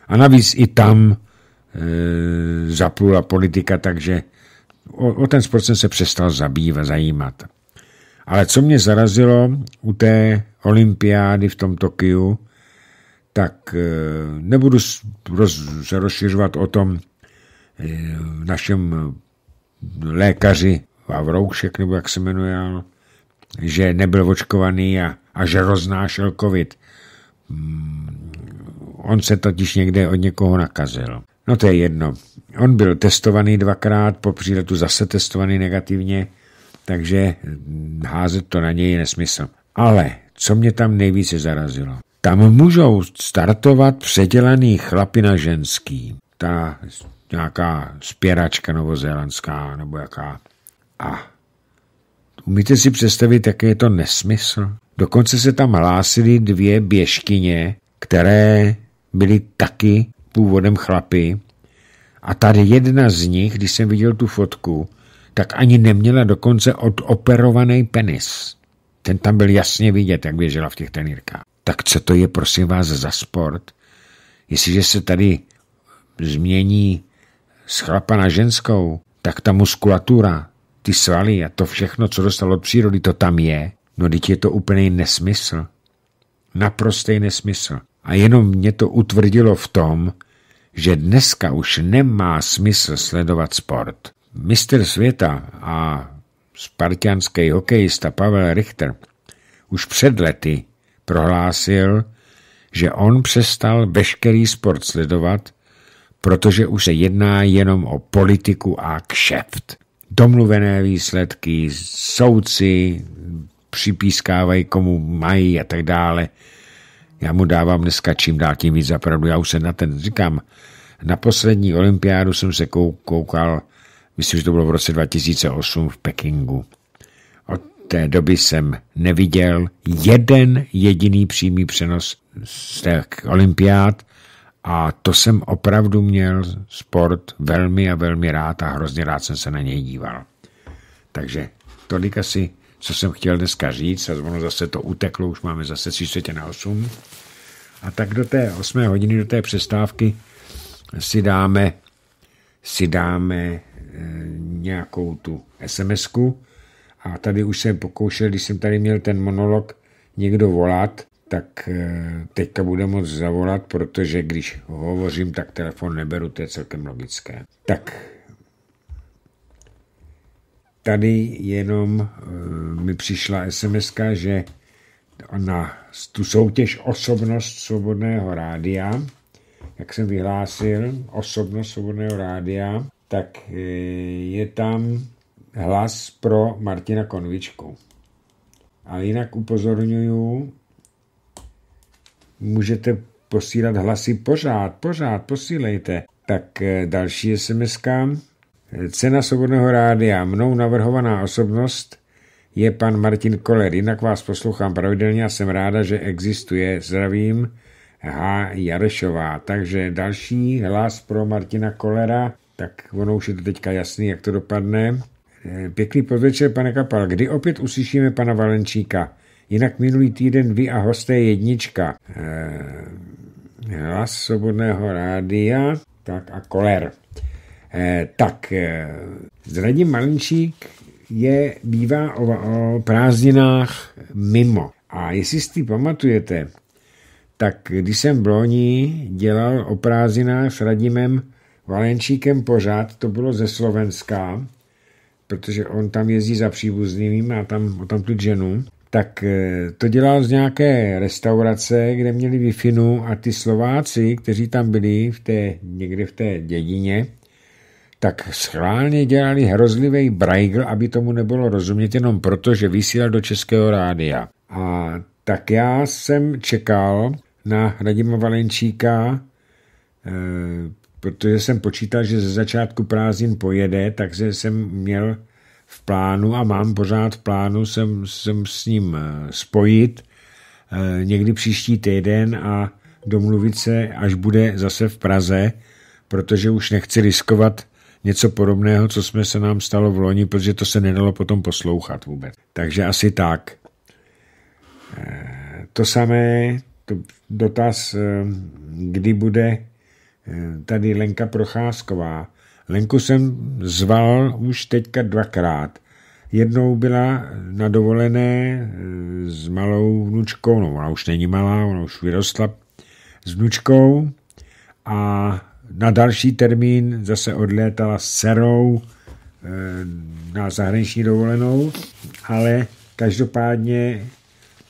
A navíc i tam e, zaplula politika, takže o, o ten sport jsem se přestal zabývat, zajímat. Ale co mě zarazilo u té olympiády v tom Tokiu, tak eh, nebudu se rozšiřovat o tom eh, našem lékaři Vavroušek, nebo jak se jmenuje, že nebyl očkovaný a, a že roznášel covid. Hmm, on se totiž někde od někoho nakazil. No to je jedno. On byl testovaný dvakrát, po příletu zase testovaný negativně, takže házet to na něj je nesmysl. Ale co mě tam nejvíce zarazilo? Tam můžou startovat předělaný chlapi na ženský. Ta nějaká spěračka novozélandská nebo jaká. A umíte si představit, jaký je to nesmysl? Dokonce se tam hlásily dvě běžkyně, které byly taky původem chlapy a tady jedna z nich, když jsem viděl tu fotku, tak ani neměla dokonce odoperovaný penis. Ten tam byl jasně vidět, jak běžela v těch tenírkách. Tak co to je, prosím vás, za sport? Jestliže se tady změní z chlapa na ženskou, tak ta muskulatura, ty svaly a to všechno, co dostalo od přírody, to tam je. No teď je to úplný nesmysl. Naprostý nesmysl. A jenom mě to utvrdilo v tom, že dneska už nemá smysl sledovat sport. Mistr světa a spartianský hokejista Pavel Richter už před lety prohlásil, že on přestal veškerý sport sledovat, protože už se jedná jenom o politiku a kšeft. Domluvené výsledky, souci připískávají, komu mají a tak dále – já mu dávám dneska čím dál tím víc zapravdu. Já už se na ten říkám. Na poslední olympiádu jsem se koukal, myslím, že to bylo v roce 2008 v Pekingu. Od té doby jsem neviděl jeden jediný přímý přenos z těch olympiád a to jsem opravdu měl sport velmi a velmi rád a hrozně rád jsem se na něj díval. Takže tolik asi co jsem chtěl dneska říct a ono zase to uteklo, už máme zase 30 na 8. A tak do té 8 hodiny, do té přestávky si dáme, si dáme eh, nějakou tu SMSku a tady už jsem pokoušel, když jsem tady měl ten monolog někdo volat, tak eh, teďka bude moc zavolat, protože když hovořím, tak telefon neberu, to je celkem logické. Tak Tady jenom eh, mi přišla sms že na tu soutěž Osobnost Svobodného rádia, jak jsem vyhlásil, Osobnost Svobodného rádia, tak eh, je tam hlas pro Martina Konvičku. Ale jinak upozorňuju, můžete posílat hlasy pořád, pořád, posílejte. Tak eh, další sms -ka. Cena Svobodného rádia, mnou navrhovaná osobnost, je pan Martin Koller. Jinak vás poslouchám pravidelně a jsem ráda, že existuje. Zdravím H. Jarešová. Takže další hlas pro Martina Kolera, tak ono už je to teďka jasný, jak to dopadne. Eh, pěkný podvečer, pane Kapal. Kdy opět uslyšíme pana Valenčíka? Jinak minulý týden vy a hosté jednička. Eh, hlas Svobodného rádia, tak a Koler. Eh, tak eh, Radim Malinčík je, bývá o, o prázdninách mimo. A jestli si pamatujete, tak když jsem v Loni dělal o prázdninách s Radimem Valenčíkem pořád, to bylo ze Slovenska, protože on tam jezdí za příbuznými, a tam, tam tu ženu, tak eh, to dělal z nějaké restaurace, kde měli wi a ty Slováci, kteří tam byli v té, někde v té dědině, tak schválně dělali hrozlivý brajgl, aby tomu nebylo rozumět jenom proto, že vysílal do českého rádia. A tak já jsem čekal na Radima Valenčíka, e, protože jsem počítal, že ze začátku prázdnin pojede, takže jsem měl v plánu a mám pořád v plánu jsem, jsem s ním eh, spojit e, někdy příští týden a domluvit se, až bude zase v Praze, protože už nechci riskovat něco podobného, co jsme se nám stalo v loni, protože to se nedalo potom poslouchat vůbec. Takže asi tak. Eh, to samé, to dotaz, eh, kdy bude eh, tady Lenka Procházková. Lenku jsem zval už teďka dvakrát. Jednou byla na dovolené s malou vnučkou, no ona už není malá, ona už vyrostla s vnučkou a na další termín zase odlétala s dcerou eh, na zahraniční dovolenou, ale každopádně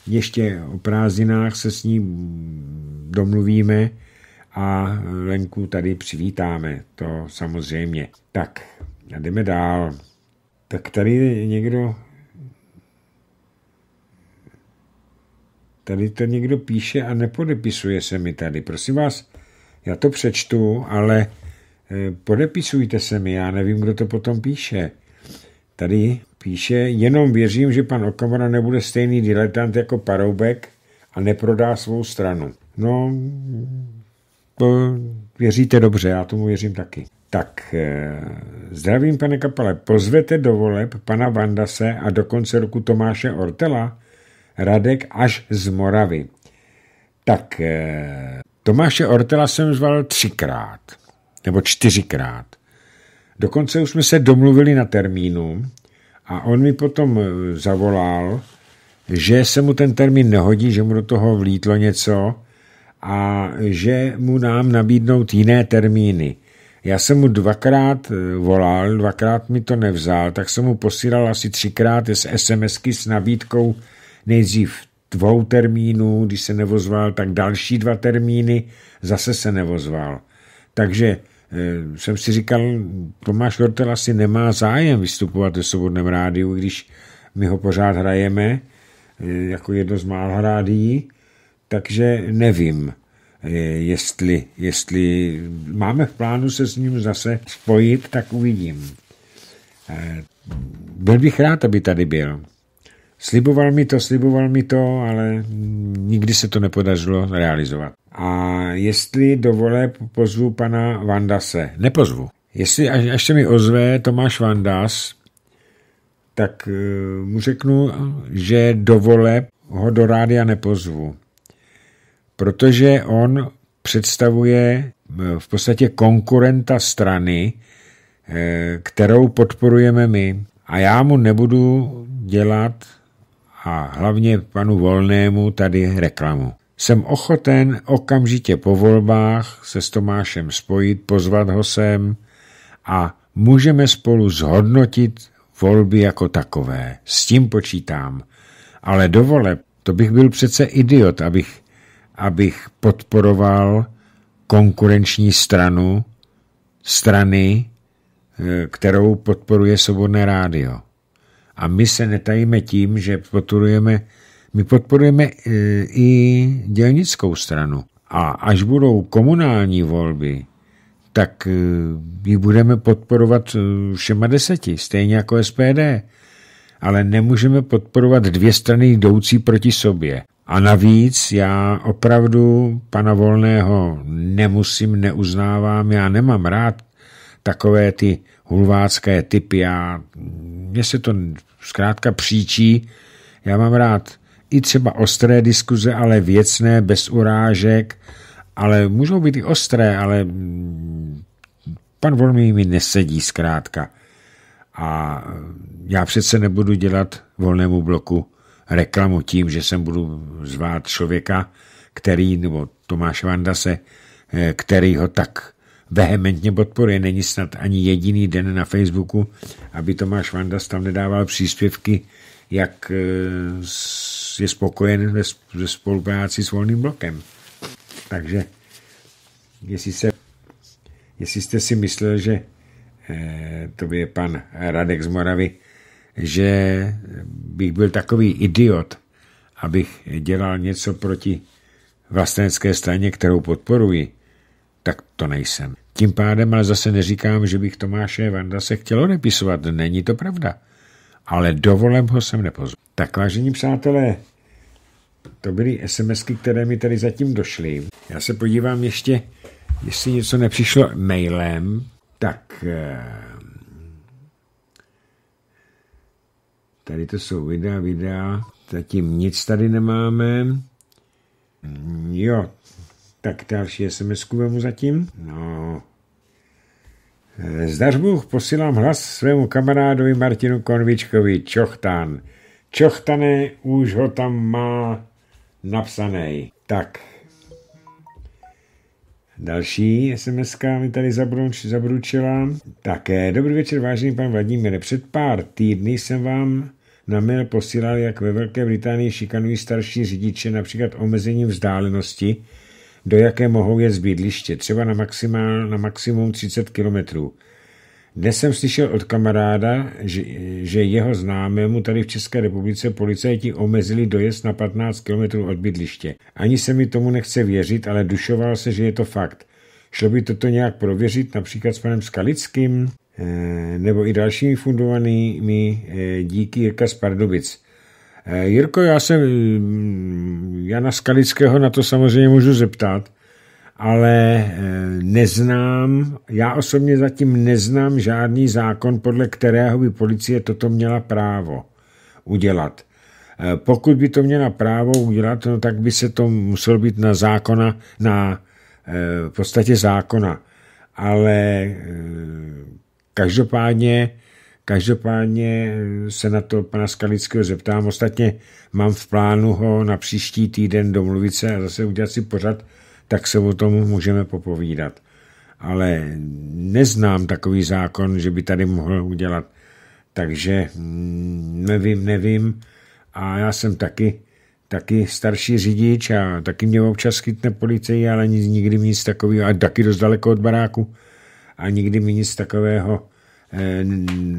ještě o prázdninách se s ní domluvíme a Lenku tady přivítáme, to samozřejmě. Tak, jdeme dál. Tak tady někdo... Tady to někdo píše a nepodepisuje se mi tady. Prosím vás, já to přečtu, ale e, podepisujte se mi, já nevím, kdo to potom píše. Tady píše, jenom věřím, že pan Okamura nebude stejný diletant jako Paroubek a neprodá svou stranu. No, věříte dobře, já tomu věřím taky. Tak, e, zdravím pane Kapale, pozvete do voleb pana Vandase a do konce roku Tomáše Ortela, Radek až z Moravy. Tak, e, Tomáše Ortela jsem zval třikrát, nebo čtyřikrát. Dokonce už jsme se domluvili na termínu a on mi potom e, zavolal, že se mu ten termín nehodí, že mu do toho vlítlo něco a že mu nám nabídnout jiné termíny. Já jsem mu dvakrát e, volal, dvakrát mi to nevzal, tak jsem mu posílal asi třikrát SMSky s nabídkou nejdřív dvou termínů, když se nevozval, tak další dva termíny, zase se nevozval. Takže eh, jsem si říkal, Tomáš Hortel asi nemá zájem vystupovat ve Svobodném rádiu, když my ho pořád hrajeme, eh, jako jedno z mála rádií, takže nevím, eh, jestli, jestli máme v plánu se s ním zase spojit, tak uvidím. Byl bych rád, aby tady byl. Sliboval mi to, sliboval mi to, ale nikdy se to nepodařilo realizovat. A jestli dovolé pozvu pana Vandase? Nepozvu. Jestli až, až se mi ozve Tomáš Vandas, tak eh, mu řeknu, že dovole ho do rádia nepozvu. Protože on představuje eh, v podstatě konkurenta strany, eh, kterou podporujeme my. A já mu nebudu dělat a hlavně panu Volnému tady reklamu. Jsem ochoten okamžitě po volbách se s Tomášem spojit, pozvat ho sem a můžeme spolu zhodnotit volby jako takové. S tím počítám. Ale dovole, to bych byl přece idiot, abych, abych podporoval konkurenční stranu, strany, eh, kterou podporuje Svobodné rádio. A my se netajíme tím, že podporujeme, my podporujeme e, i dělnickou stranu. A až budou komunální volby, tak e, ji budeme podporovat e, všema deseti, stejně jako SPD. Ale nemůžeme podporovat dvě strany jdoucí proti sobě. A navíc já opravdu pana Volného nemusím, neuznávám, já nemám rád takové ty hulvácké typy. Já, mně se to zkrátka příčí. Já mám rád i třeba ostré diskuze, ale věcné, bez urážek, ale můžou být i ostré, ale mm, pan Volný mi nesedí zkrátka. A mm, já přece nebudu dělat volnému bloku reklamu tím, že jsem budu zvát člověka, který, nebo Tomáš Vandase, eh, který ho tak vehementně podporuje. Není snad ani jediný den na Facebooku, aby Tomáš Vandas tam nedával příspěvky, jak eh, je spokojen ve, spolupráci s Volným blokem. Takže jestli, se, jestli jste si myslel, že eh, to by je pan Radek z Moravy, že bych byl takový idiot, abych dělal něco proti vlastenské straně, kterou podporuji, tak to nejsem. Tím pádem ale zase neříkám, že bych Tomáše Vanda se chtěl odepisovat, není to pravda. Ale dovolem ho jsem nepozval. Tak vážení přátelé, to byly SMSky, které mi tady zatím došly. Já se podívám ještě, jestli něco nepřišlo mailem. Tak, eh, tady to jsou videa, videa. Zatím nic tady nemáme. Jo, tak další SMS-ku vemu zatím. No. Eh, Zdař Bůh, posílám hlas svému kamarádovi Martinu Konvičkovi, Čochtán. Čochtane, už ho tam má napsaný. Tak. Další sms mi tady zabruč, zabručila. Také, dobrý večer, vážený pan Vladimír. Před pár týdny jsem vám na mail posílal, jak ve Velké Británii šikanují starší řidiče například omezením vzdálenosti, do jaké mohou jet z bydliště, třeba na, maximál, na maximum 30 kilometrů. Dnes jsem slyšel od kamaráda, že, že jeho známému tady v České republice policajti omezili dojezd na 15 km od bydliště. Ani se mi tomu nechce věřit, ale dušoval se, že je to fakt. Šlo by toto nějak prověřit, například s panem Skalickým, eh, nebo i dalšími fundovanými eh, díky Jirka z Pardubic. Eh, Jirko, já se eh, Jana Skalického na to samozřejmě můžu zeptat, ale eh, neznám, já osobně zatím neznám žádný zákon, podle kterého by policie toto měla právo udělat. Pokud by to měla právo udělat, no, tak by se to muselo být na zákona, na v podstatě zákona. Ale každopádně Každopádně eh, se na to pana Skalického zeptám. Ostatně mám v plánu ho na příští týden domluvit se a zase udělat si pořad, tak se o tom můžeme popovídat. Ale neznám takový zákon, že by tady mohl udělat. Takže mm, nevím, nevím. A já jsem taky, taky starší řidič a taky mě občas chytne policii, ale nikdy nic takového, a taky dost daleko od baráku a nikdy mi nic takového Eh,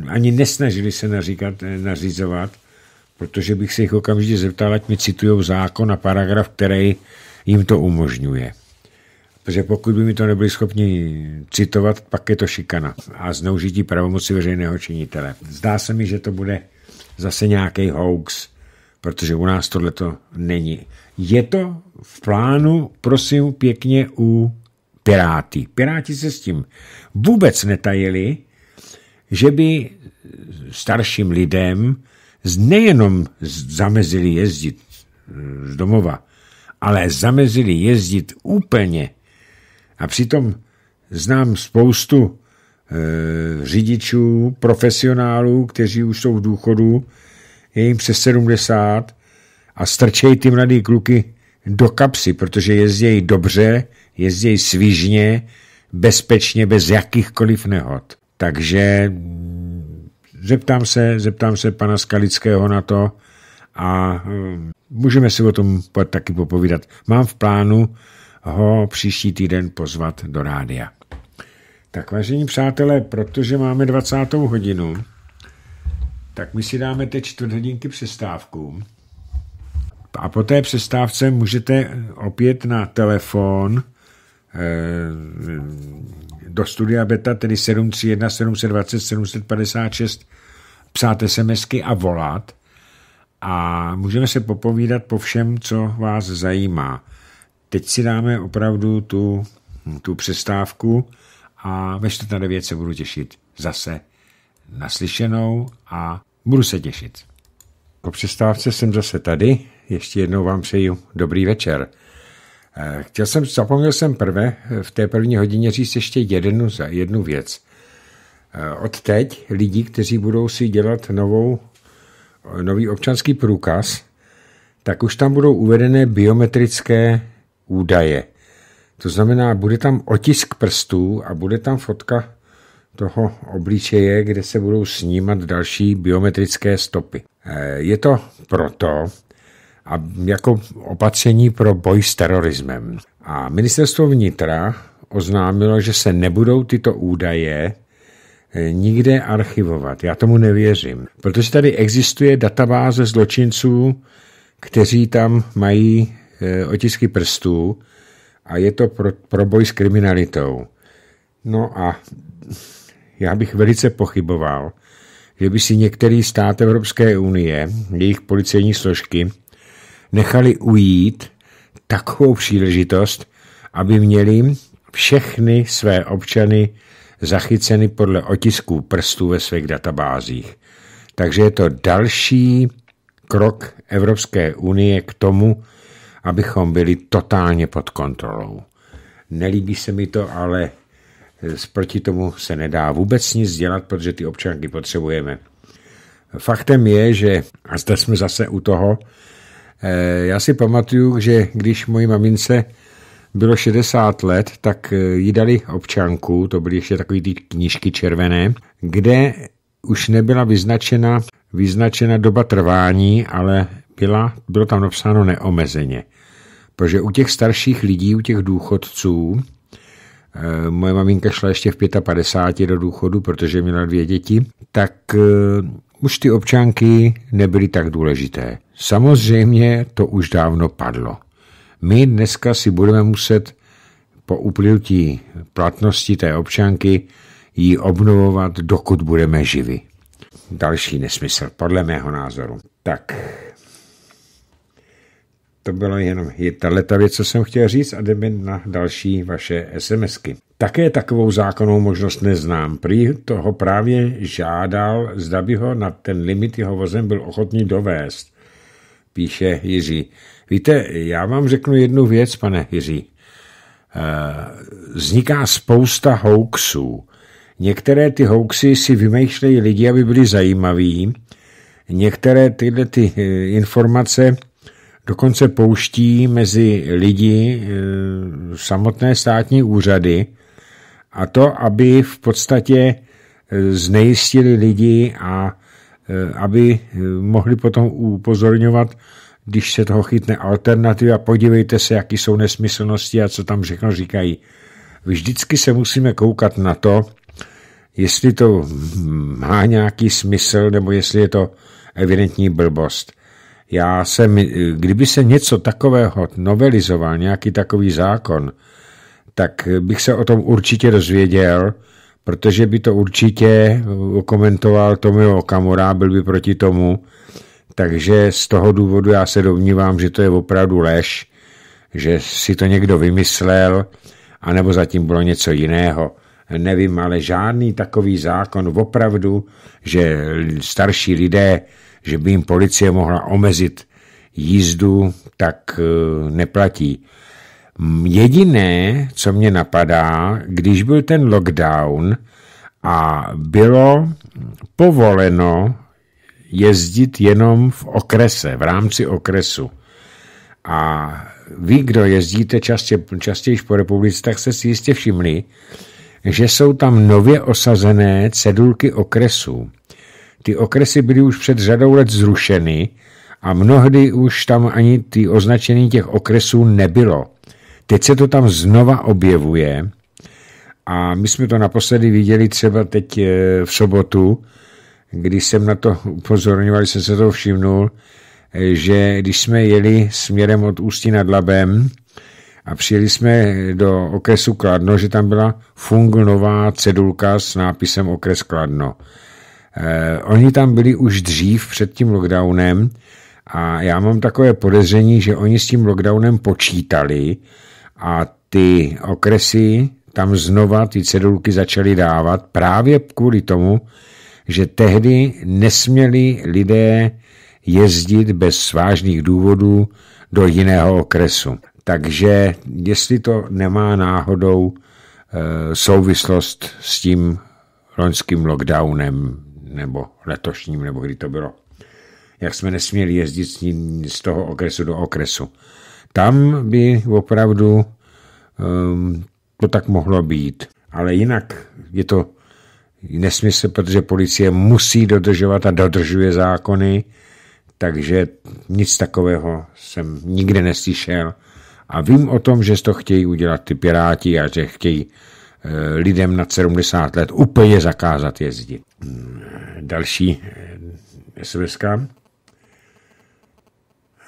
ani nesnažili se naříkat, eh, nařizovat, protože bych se jich okamžitě zeptal, ať mi citují zákon a paragraf, který jim to umožňuje. Protože pokud by mi to nebyli schopni citovat, pak je to šikana a zneužití pravomoci veřejného činitele. Zdá se mi, že to bude zase nějaký hoax, protože u nás tohle to není. Je to v plánu, prosím, pěkně u Piráty. Piráti se s tím vůbec netajili, že by starším lidem nejenom zamezili jezdit eh, z domova, ale zamezili jezdit úplně. A přitom znám spoustu e, řidičů, profesionálů, kteří už jsou v důchodu, je jim přes 70 a strčejí ty mladé kluky do kapsy, protože jezdějí dobře, jezdějí svižně, bezpečně, bez jakýchkoliv nehod. Takže zeptám se, zeptám se pana Skalického na to a eh, můžeme si o tom taky popovídat. Mám v plánu ho příští týden pozvat do rádia. Tak vážení přátelé, protože máme 20. hodinu, tak my si dáme teď čtvrt hodinky přestávku. A po té přestávce můžete opět na telefon Eh, do studia beta, tedy 731 720 756, psát SMSky a volat a můžeme se popovídat po všem, co vás zajímá. Teď si dáme opravdu tu, tu přestávku a ve na devět se budu těšit zase naslyšenou a budu se těšit. Po přestávce jsem zase tady. Ještě jednou vám přeju dobrý večer. Eh, chtěl jsem, zapomněl jsem prvé eh, v té první hodině říct ještě jednu, jednu věc. Eh, od teď lidi, kteří budou si dělat novou, nový občanský průkaz, tak už tam budou uvedené biometrické údaje. To znamená, bude tam otisk prstů a bude tam fotka toho obličeje, kde se budou snímat další biometrické stopy. Je to proto, a jako opatření pro boj s terorismem. A ministerstvo vnitra oznámilo, že se nebudou tyto údaje eh, nikde archivovat. Já tomu nevěřím, protože tady existuje databáze zločinců, kteří tam mají eh, otisky prstů a je to pro, pro boj s kriminalitou. No a já bych velice pochyboval, že by si některý stát Evropské unie, jejich policejní složky, nechali ujít takovou příležitost, aby měli všechny své občany zachyceny podle otisků prstů ve svých databázích. Takže je to další krok Evropské unie k tomu, abychom byli totálně pod kontrolou. Nelíbí se mi to, ale eh, proti tomu se nedá vůbec nic dělat, protože ty občanky potřebujeme. Faktem je, že, a zde jsme zase u toho, Eh, já si pamatuju, že když mojí mamince bylo 60 let, tak eh, jí dali občanku, to byly ještě takové ty knížky červené, kde už nebyla vyznačena, vyznačena doba trvání, ale byla, bylo tam napsáno neomezeně. Protože u těch starších lidí, u těch důchodců, eh, moje maminka šla ještě v 55 do důchodu, protože měla dvě děti, tak už ty občanky nebyly tak důležité. Samozřejmě to už dávno padlo. My dneska si budeme muset po uplynutí platnosti té občanky ji obnovovat, dokud budeme živi. Další nesmysl, podle mého názoru. Tak, to bylo jenom je tato věc, co jsem chtěl říct a jdeme na další vaše SMSky. Také takovou zákonnou možnost neznám. Prý toho právě žádal, zda by ho na ten limit jeho vozem byl ochotný dovést, píše Jiří. Víte, já vám řeknu jednu věc, pane Jiří. Eh, vzniká spousta hoaxů. Některé ty hoaxy si vymýšlejí lidi, aby byli zajímaví. Některé tyhle ty eh, informace dokonce pouští mezi lidi eh, samotné státní úřady – a to, aby v podstatě eh, znejistili lidi a eh, aby eh, mohli potom upozorňovat, když se toho chytne alternativa, podívejte se, jaký jsou nesmyslnosti a co tam všechno říkají. Vždycky se musíme koukat na to, jestli to má nějaký smysl, nebo jestli je to evidentní blbost. Já jsem, kdyby se něco takového novelizoval, nějaký takový zákon, tak bych se o tom určitě dozvěděl, protože by to určitě eh, komentoval Tomio Okamura, byl by proti tomu. Takže z toho důvodu já se domnívám, že to je opravdu lež, že si to někdo vymyslel, anebo zatím bylo něco jiného. Nevím, ale žádný takový zákon opravdu, že starší lidé, že by jim policie mohla omezit jízdu, tak eh, neplatí. Jediné, co mě napadá, když byl ten lockdown a bylo povoleno jezdit jenom v okrese, v rámci okresu. A vy, kdo jezdíte častě, častěji po republice, tak jste si jistě všimli, že jsou tam nově osazené cedulky okresů. Ty okresy byly už před řadou let zrušeny a mnohdy už tam ani ty označení těch okresů nebylo. Teď se to tam znova objevuje a my jsme to naposledy viděli třeba teď eh, v sobotu, když jsem na to upozorňoval, jsem se to všimnul, eh, že když jsme jeli směrem od Ústí nad Labem a přijeli jsme do okresu Kladno, že tam byla funglová cedulka s nápisem okres Kladno. Eh, oni tam byli už dřív před tím lockdownem a já mám takové podezření, že oni s tím lockdownem počítali a ty okresy tam znova ty cedulky začaly dávat právě kvůli tomu, že tehdy nesměli lidé jezdit bez vážných důvodů do jiného okresu. Takže jestli to nemá náhodou e, souvislost s tím loňským lockdownem nebo letošním, nebo kdy to bylo, jak jsme nesměli jezdit z toho okresu do okresu. Tam by opravdu um, to tak mohlo být. Ale jinak je to nesmysl, protože policie musí dodržovat a dodržuje zákony, takže nic takového jsem nikde neslyšel. A vím o tom, že to chtějí udělat ty piráti a že chtějí eh, lidem nad 70 let úplně zakázat jezdit. Hmm, další SMS. Eh,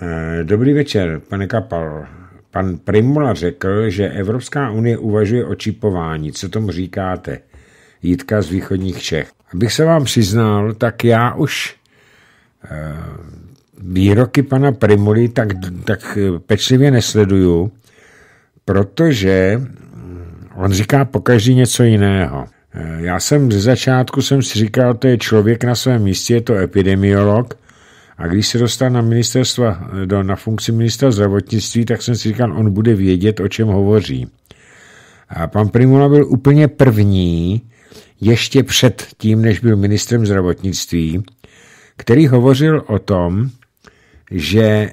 Eh, dobrý večer, pane Kapal. Pan Primula řekl, že Evropská unie uvažuje o čipování. Co tomu říkáte? Jitka z východních Čech. Abych se vám přiznal, tak já už eh, výroky pana Primuly tak, tak pečlivě nesleduju, protože mm, on říká pokaždý něco jiného. Eh, já jsem ze začátku jsem si říkal, to je člověk na svém místě, je to epidemiolog, a když se dostal na ministerstva, do, na funkci ministra zdravotnictví, tak jsem si říkal, on bude vědět, o čem hovoří. A pan Primula byl úplně první, ještě před tím, než byl ministrem zdravotnictví, který hovořil o tom, že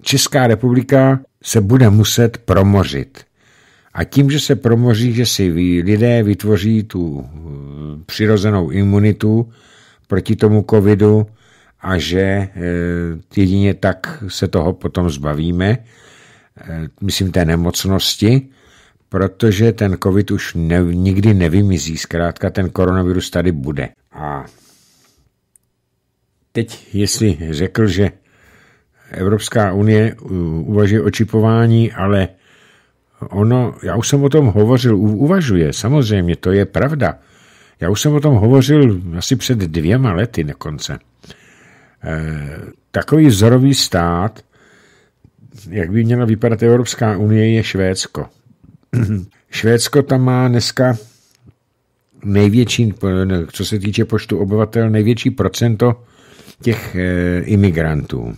Česká republika se bude muset promořit. A tím, že se promoří, že si lidé vytvoří tu eh, přirozenou imunitu proti tomu covidu, a že eh, jedině tak se toho potom zbavíme, eh, myslím té nemocnosti, protože ten covid už ne, nikdy nevymizí. Zkrátka ten koronavirus tady bude. A teď, jestli řekl, že Evropská unie eh, uvažuje o čipování, ale ono, já už jsem o tom hovořil, uvažuje, samozřejmě, to je pravda. Já už jsem o tom hovořil asi před dvěma lety nekonce. konce Eh, takový vzorový stát, jak by měla vypadat Evropská unie, je Švédsko. [CLEARS THROAT] Švédsko tam má dneska největší, co se týče počtu obyvatel, největší procento těch eh, imigrantů.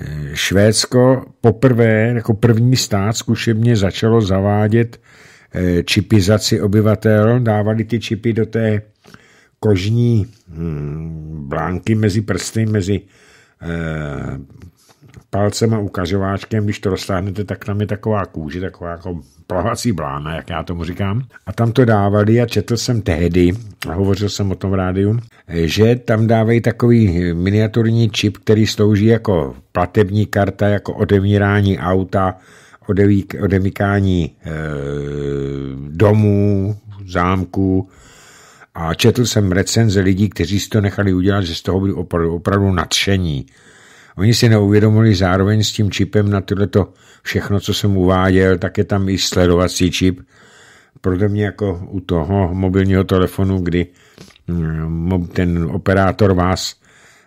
Eh, Švédsko poprvé, jako první stát, zkušebně začalo zavádět čipizaci obyvatel, dávali ty čipy do té kožní hm, blánky mezi prsty, mezi eh, palcem a ukazováčkem, když to roztáhnete, tak tam je taková kůže, taková jako plavací blána, jak já tomu říkám. A tam to dávali a četl jsem tehdy, a hovořil jsem o tom v rádiu, že tam dávají takový miniaturní čip, který slouží jako platební karta, jako odemírání auta, odemíkání odemykání eh, domů, zámku, a četl jsem recenze lidí, kteří si to nechali udělat, že z toho byli opravdu, opravdu nadšení. Oni si neuvědomili zároveň s tím čipem na tohleto všechno, co jsem uváděl, tak je tam i sledovací čip. Proto mě jako u toho mobilního telefonu, kdy mm, ten operátor vás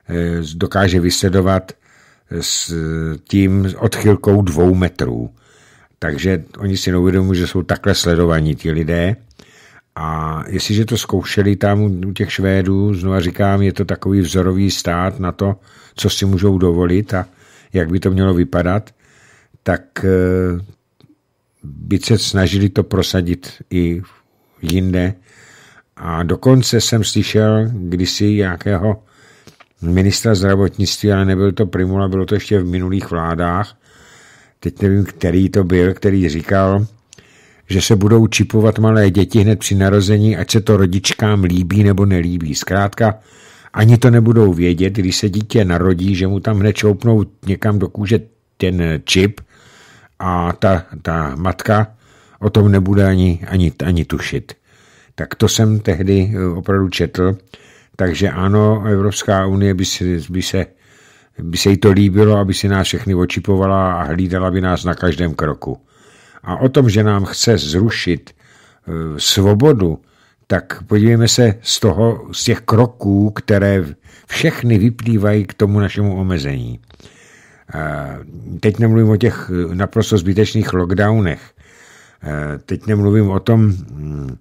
eh, dokáže vysledovat eh, s tím odchylkou dvou metrů. Takže oni si neuvědomují, že jsou takhle sledovaní ti lidé. A jestliže to zkoušeli tam u těch Švédů, znova říkám, je to takový vzorový stát na to, co si můžou dovolit a jak by to mělo vypadat, tak eh, by se snažili to prosadit i jinde. A dokonce jsem slyšel kdysi nějakého ministra zdravotnictví, ale nebyl to Primula, bylo to ještě v minulých vládách, teď nevím, který to byl, který říkal, že se budou čipovat malé děti hned při narození, ať se to rodičkám líbí nebo nelíbí. Zkrátka, ani to nebudou vědět, když se dítě narodí, že mu tam hned čoupnou někam do kůže ten čip a ta, ta matka o tom nebude ani, ani, ani tušit. Tak to jsem tehdy eh, opravdu četl. Takže ano, Evropská unie by se, by se, by se jí to líbilo, aby si nás všechny očipovala a hlídala by nás na každém kroku a o tom, že nám chce zrušit e, svobodu, tak podívejme se z toho, z těch kroků, které všechny vyplývají k tomu našemu omezení. E, teď nemluvím o těch e, naprosto zbytečných lockdownech. Teď nemluvím o tom mm,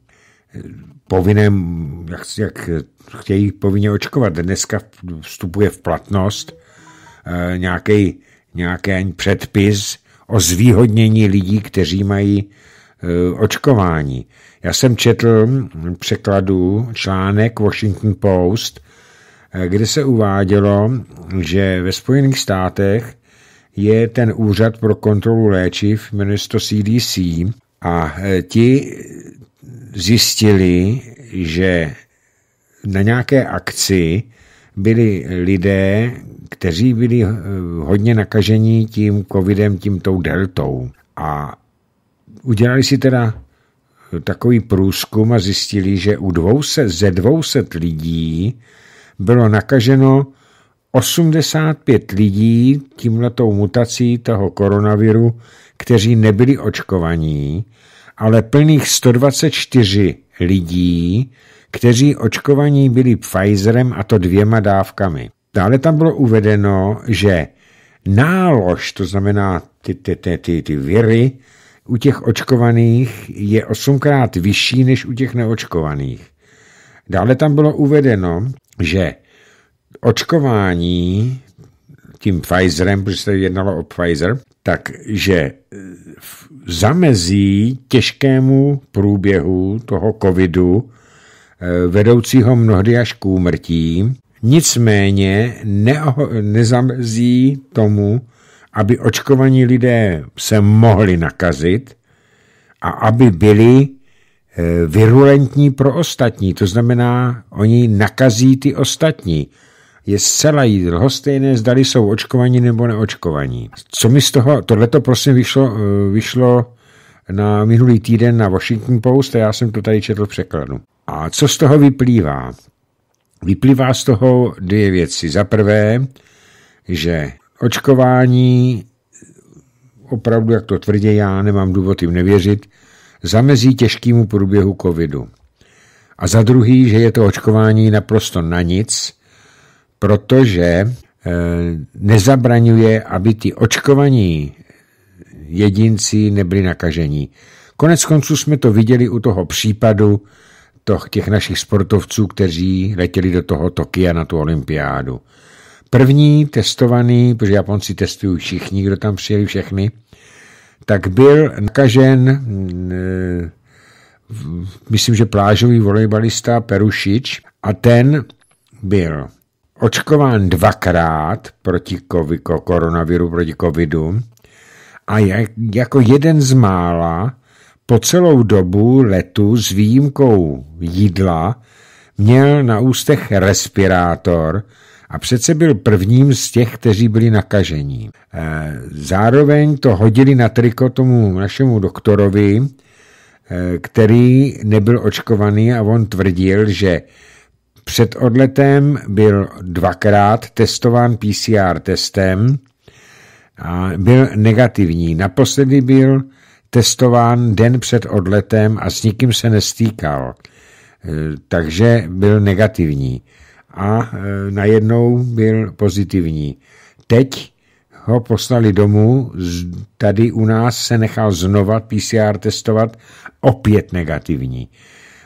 povinném, jak, jak chtějí povinně očkovat. Dneska vstupuje v platnost nějaký, nějaký předpis, o zvýhodnění lidí, kteří mají e, očkování. Já jsem četl překladu článek Washington Post, e, kde se uvádělo, že ve Spojených státech je ten úřad pro kontrolu léčiv, jmenuje to CDC, a e, ti zjistili, že na nějaké akci byli lidé, kteří byli eh, hodně nakažení tím covidem, tím tou deltou. A udělali si teda eh, takový průzkum a zjistili, že u 200, ze 200 lidí bylo nakaženo 85 lidí tímhletou mutací toho koronaviru, kteří nebyli očkovaní, ale plných 124 lidí kteří očkovaní byli Pfizerem a to dvěma dávkami. Dále tam bylo uvedeno, že nálož, to znamená ty, ty, ty, ty, ty viry, u těch očkovaných je osmkrát vyšší než u těch neočkovaných. Dále tam bylo uvedeno, že očkování tím Pfizerem, protože se jednalo o Pfizer, takže e, zamezí těžkému průběhu toho covidu Eh, vedoucího mnohdy až k úmrtí, nicméně nezamrzí tomu, aby očkovaní lidé se mohli nakazit a aby byli eh, virulentní pro ostatní. To znamená, oni nakazí ty ostatní. Je zcela lhostejné, zdali jsou očkovaní nebo neočkovaní. Co mi z toho, tohleto prosím vyšlo, eh, vyšlo na minulý týden na Washington Post a já jsem to tady četl v překladu. A co z toho vyplývá? Vyplývá z toho dvě věci. Za prvé, že očkování, opravdu, jak to tvrdě, já nemám důvod jim nevěřit, zamezí těžkému průběhu covidu. A za druhý, že je to očkování naprosto na nic, protože e, nezabraňuje, aby ty očkovaní jedinci nebyli nakažení. Konec konců jsme to viděli u toho případu to těch našich sportovců, kteří letěli do toho Tokia na tu olympiádu. První testovaný, protože Japonci testují všichni, kdo tam přijeli všechny, tak byl nakažen, mm, e, myslím, že plážový volejbalista Perušič a ten byl očkován dvakrát proti COVID, koronaviru, proti covidu a jak, jako jeden z mála po celou dobu letu s výjimkou jídla měl na ústech respirátor a přece byl prvním z těch, kteří byli nakažení. Eh, zároveň to hodili na triko tomu našemu doktorovi, eh, který nebyl očkovaný a on tvrdil, že před odletem byl dvakrát testován PCR testem a byl negativní. Naposledy byl testován den před odletem a s nikým se nestýkal, e, takže byl negativní a e, najednou byl pozitivní. Teď ho poslali domů, tady u nás se nechal znova PCR testovat, opět negativní.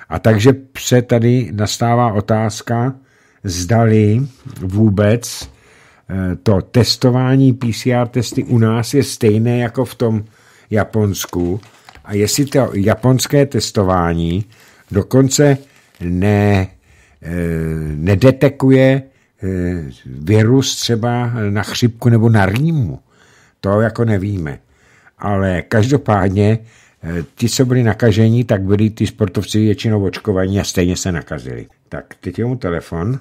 A takže se tady nastává otázka, zdali vůbec e, to testování PCR testy u nás je stejné jako v tom Japonsku a jestli to japonské testování dokonce ne, eh, nedetekuje eh, virus třeba na chřipku nebo na rýmu. To jako nevíme. Ale každopádně eh, ti, co byli nakažení, tak byli ty sportovci většinou očkovaní a stejně se nakazili. Tak teď je mu telefon.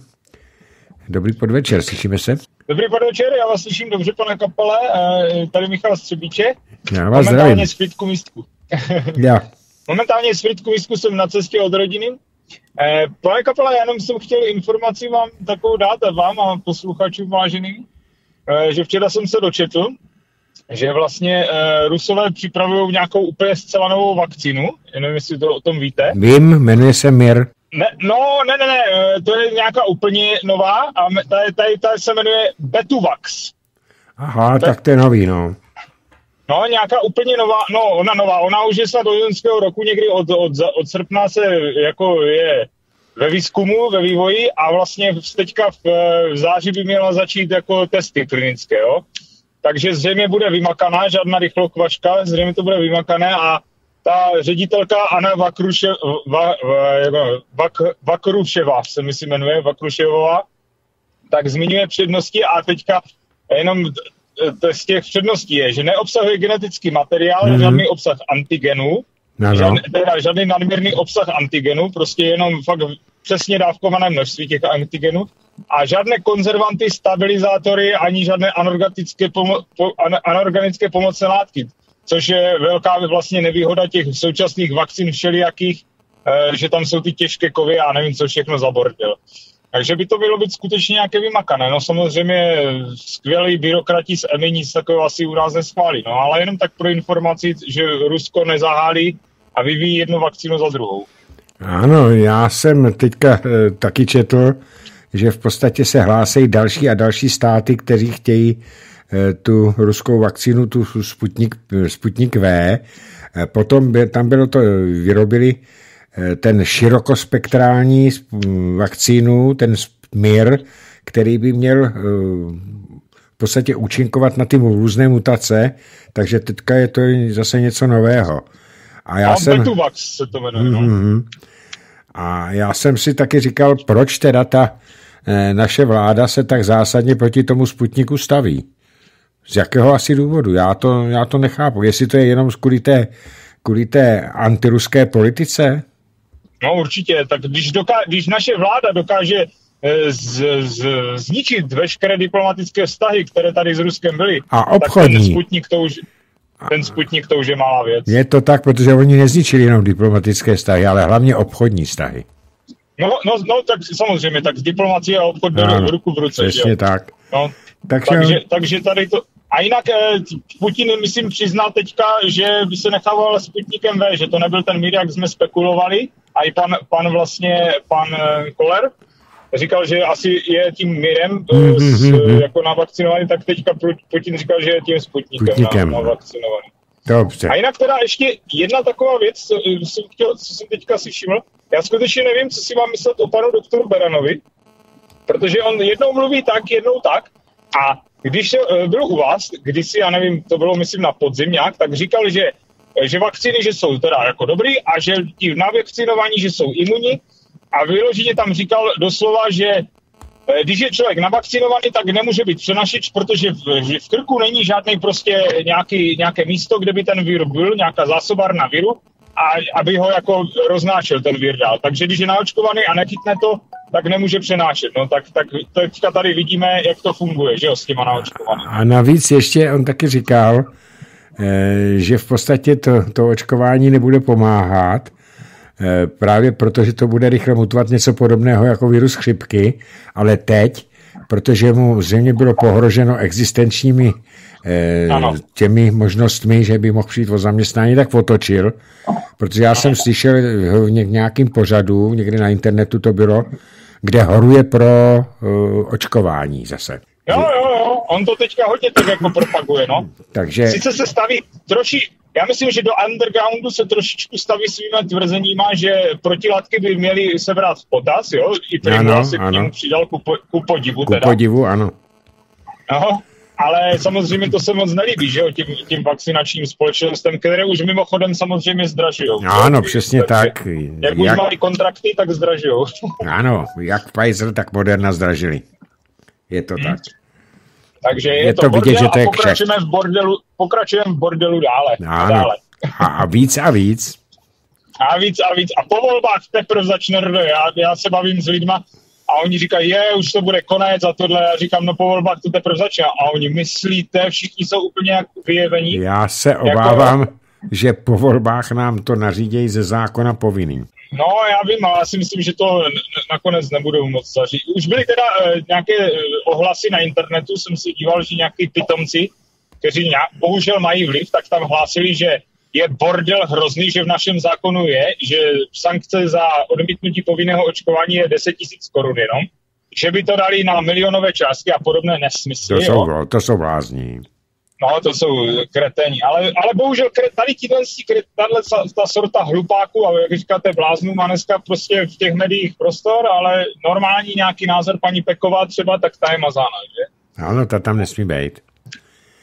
Dobrý podvečer, slyšíme se? Dobrý podvečer, já vás slyším dobře, pane kapele, e, tady Michal Střebíče. Já vás Momentálně zdravím. Momentálně svítku místku. já. [LAUGHS] Momentálně svítku místku jsem na cestě od rodiny. E, pane kapele, já jenom jsem chtěl informaci vám takovou dát a vám a posluchačům váženým, e, že včera jsem se dočetl, že vlastně Rusové připravují nějakou úplně zcela novou vakcínu, jenom jestli to o tom víte. Vím, jmenuje se Mir. Ne, no, ne, ne, ne, eh, to je nějaká úplně nová a tady, tady, tady se jmenuje Betuvax. Aha, tak, tak to je nový, no. No, nějaká úplně nová, no, ona nová, ona už je snad do roku někdy od, od, od srpna se jako je ve výzkumu, ve vývoji a vlastně teďka v, v září by měla začít jako testy klinické, jo. Takže zřejmě bude vymakaná, žádná rychlokvaška, zřejmě to bude vymakané a ta ředitelka Anna Vakruše, va, va, Vak, Vakruševa, se mi si jmenuje, Vakruševová, tak zmiňuje přednosti a teďka jenom z těch předností je, že neobsahuje genetický materiál, mm-hmm. žádný obsah antigenů, no, no, žádný, teda žádný nadměrný obsah antigenů, prostě jenom fakt přesně dávkované množství těch antigenů a žádné konzervanty, stabilizátory ani žádné anorganické, pomo- po- anorganické pomocné látky což je velká vlastně nevýhoda těch současných vakcín všelijakých, eh, že tam jsou ty těžké kovy a nevím, co všechno zabordil. Takže by to bylo být skutečně nějaké vymakané. No samozřejmě skvělí byrokrati z EMI nic takového asi u nás neschválí. No ale jenom tak pro informaci, že Rusko nezahálí a vyvíjí jednu vakcínu za druhou. Ano, já jsem teďka e, taky četl, že v podstatě se hlásejí další a další státy, kteří chtějí Eh, tu ruskou vakcínu, tu Sputnik, eh, Sputnik V. Eh, potom tam bylo to, vyrobili ten širokospektrální mm, vakcínu, ten MIR, který by měl v podstatě účinkovat na ty různé mutace, takže teďka je to zase něco nového. A já jsem... se to jmenuje, no. Mm-hmm. A já jsem si taky říkal, proč teda ta naše vláda se tak zásadně proti tomu Sputniku staví. Z jakého asi důvodu? Já to, já to nechápu. Jestli to je jenom kvůli té, kvůli té antiruské politice? No určitě. Tak když, doká- když naše vláda dokáže eh, z, z, zničit veškeré diplomatické vztahy, které tady s Ruskem byly, a obchodní. tak ten Sputnik to už, ten Sputnik to už je malá věc. Je to tak, protože oni nezničili jenom diplomatické vztahy, ale hlavně obchodní vztahy. No, no, no tak samozřejmě, tak diplomacie a obchod byly no, ruku v ruce. Přesně tak. No, takže, takže, takže tady to, a jinak eh, Putin, myslím, přiznal teďka, že by se nechával Putnikem V, že to nebyl ten mír, jak jsme spekulovali. A i pan, pan vlastně, pan eh, Koller, říkal, že asi je tím mírem mm-hmm. s, mhm, mhm, mhm. jako navakcinovaný, tak teďka Putin říkal, že je tím Sputnikem, Sputnikem. navakcinovaný. Dobře. A jinak teda ještě jedna taková věc, co jsem, chtěl, co jsem teďka si všiml. Já skutečně nevím, co si mám myslet o panu doktoru Beranovi, protože on jednou mluví tak, jednou tak a když eh, byl u vás, když si, já nevím, to bylo myslím na podzim nějak, tak říkal, že, eh, že vakcíny, že jsou teda jako dobrý a že ti vakcinování, že jsou imunní a vyloženě tam říkal doslova, že eh, když je člověk navakcinovaný, tak nemůže být přenašič, protože v, v krku není žádný prostě nějaký, nějaké místo, kde by ten vír byl, nějaká zásobárna viru, a aby ho jako roznášel ten vír dál. Takže když je naočkovaný a nechytne to, tak nemůže přenášet. No, tak, tak teďka tady vidíme, jak to funguje, že jo, s těma naočkovanými. A navíc ještě on taky říkal, eh, že v podstatě to, to očkování nebude pomáhat, eh, právě protože to bude rychle mutovat něco podobného jako virus chřipky, ale teď, protože mu zřejmě bylo pohroženo existenčními eh, ano. těmi možnostmi, že by mohl přijít o zaměstnání, tak otočil. Protože já jsem slyšel v nějakým pořadu, někde na internetu to bylo, kde horuje pro uh, očkování zase. Jo, jo, jo, on to teďka hodně tak jako propaguje, no. Takže... Sice se staví troši, já myslím, že do undergroundu se trošičku staví svýma tvrzeníma, že protilátky by měly se brát v potaz, jo, i Primula se k němu přidal ku, po, ku podivu ku teda. podivu, ano. Aha. Ale samozřejmě to se moc nelíbí, že jo, tím, tím vakcinačním společnostem, které už mimochodem samozřejmě zdražují. Ano, že? přesně Takže, tak. Jak, jak už mají kontrakty, tak zdražují. [LAUGHS] ano, jak Pfizer, tak Moderna zdražili. Je to hmm. tak. Takže je, je to, to vidět, že to je pokračujeme v bordelu, pokračujeme v bordelu dále. Ano. dále. A, a víc a víc. A víc a víc. A po volbách teprve začne rdo. Já, já se bavím s lidma, a oni říkají, je, už to bude konec a tohle. Já říkám, no po volbách to teprve začíná. A oni myslíte, všichni jsou úplně jak vyjevení. Já se jako- obávám, jako... že po volbách nám to nařídějí ze zákona povinný. No, já vím, ale já si myslím, že to nakonec nebudou moc zařídit. Už byly teda e, nějaké eh, ohlasy na internetu, jsem si díval, že nějaký pitomci, kteří nějak, bohužel mají vliv, tak tam hlásili, že je bordel hrozný, že v našem zákonu je, že sankce za odmítnutí povinného očkování je 10 tisíc korun jenom, že by to dali na milionové částky a podobné nesmysly. To jo? jsou, to jsou vlázní. No, to jsou kreteni. Ale, ale bohužel tady tíhle, tato, ta, ta sorta hlupáků, a jak říkáte, bláznů má dneska prostě v těch médiích prostor, ale normální nějaký názor paní Peková třeba, tak ta je mazána, že? Ano, ta tam nesmí být.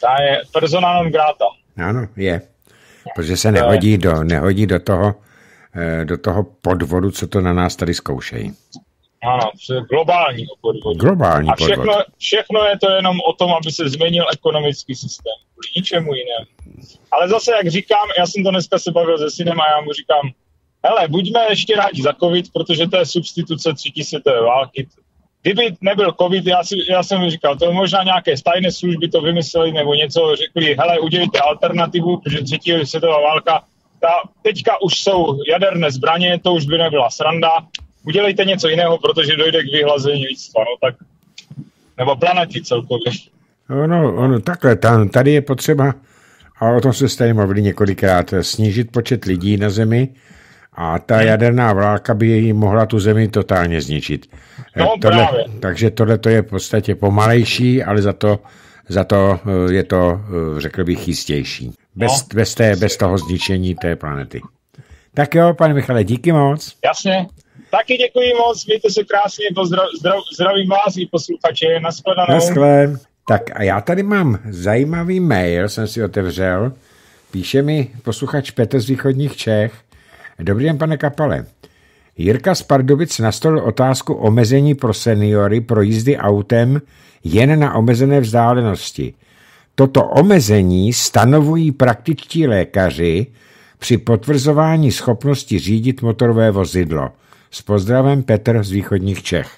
Ta je persona non grata. Ano, je. Protože se nehodí do, nehodí do toho, eh, do toho podvodu, co to na nás tady zkoušejí. Ano, globální podvod. Globální A všechno, podvod. všechno je to jenom o tom, aby se změnil ekonomický systém. ničemu jinému. Ale zase, jak říkám, já jsem to dneska se bavil se synem a já mu říkám, hele, buďme ještě rádi za covid, protože to je substituce třetí světové války, Kdyby nebyl covid, já, si, já jsem říkal, to možná nějaké stajné služby to vymysleli nebo něco, řekli, hele, udělejte alternativu, protože třetí světová válka, ta, teďka už jsou jaderné zbraně, to už by nebyla sranda, udělejte něco jiného, protože dojde k vyhlazení lidstva, no tak, nebo planety celkově. Ono, ono takhle, tam, tady je potřeba, a o tom se tady mluvili několikrát, snížit počet lidí na Zemi, a ta jaderná válka by jí mohla tu zemi totálně zničit. No, eh, tohle, právě. Takže tohle to je v podstatě pomalejší, ale za to, za to eh, je to, eh, řekl bych, jistější. Bez, no. bez, té, bez toho zničení té planety. Tak jo, pane Michale, díky moc. Jasně. Taky děkuji moc, mějte se krásně, pozdrav, zdravím vás i posluchače, nashledanou. Naschle. Tak a já tady mám zajímavý mail, jsem si otevřel. Píše mi posluchač Petr z východních Čech. Dobrý den, pane Kapale. Jirka z Pardubic nastolil otázku omezení pro seniory pro jízdy autem jen na omezené vzdálenosti. Toto omezení stanovují praktičtí lékaři při potvrzování schopnosti řídit motorové vozidlo. S pozdravem Petr z východních Čech.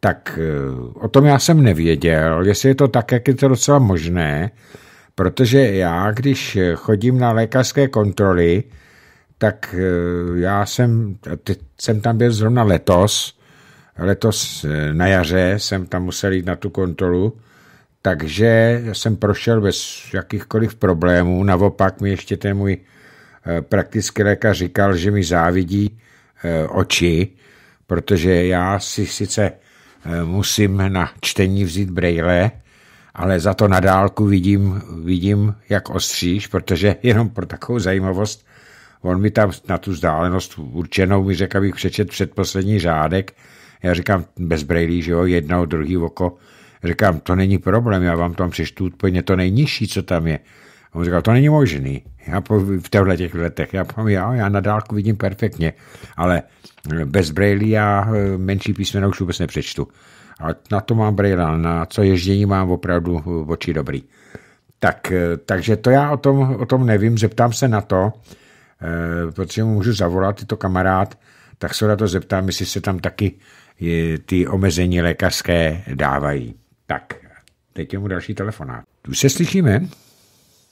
Tak eh, o tom já jsem nevěděl, jestli je to tak, jak je to docela možné, protože já, když chodím na lékařské kontroly, tak eh, já jsem, teď jsem tam byl zrovna letos, letos eh, na jaře jsem tam musel jít na tu kontrolu, takže jsem prošel bez jakýchkoliv problémů. Naopak mi ještě ten můj eh, praktický lékař říkal, že mi závidí oči, protože já si sice musím na čtení vzít brejle, ale za to na dálku vidím, vidím jak ostříš, protože jenom pro takovou zajímavost on mi tam na tu vzdálenost určenou mi řekl, abych přečet předposlední řádek. Já říkám bez brejlí, že jo, jedno, druhý oko. Říkám, to není problém, já vám tam přečtu úplně to nejnižší, co tam je. A on říkal, to není možný. Já po, v těchto těch letech, já, já, já na dálku vidím perfektně, ale eh, bez brejlí já eh, menší písmena už vůbec nepřečtu. A na to mám brejla, na co ježdění mám opravdu eh, oči dobrý. Tak, takže to já o tom, o tom nevím, zeptám se na to, Eh, protože mu můžu zavolat, tyto kamarád, tak se na to zeptám, jestli se tam taky ty omezení lékařské dávají. Tak, teď je mu další telefonát. Tu se slyšíme?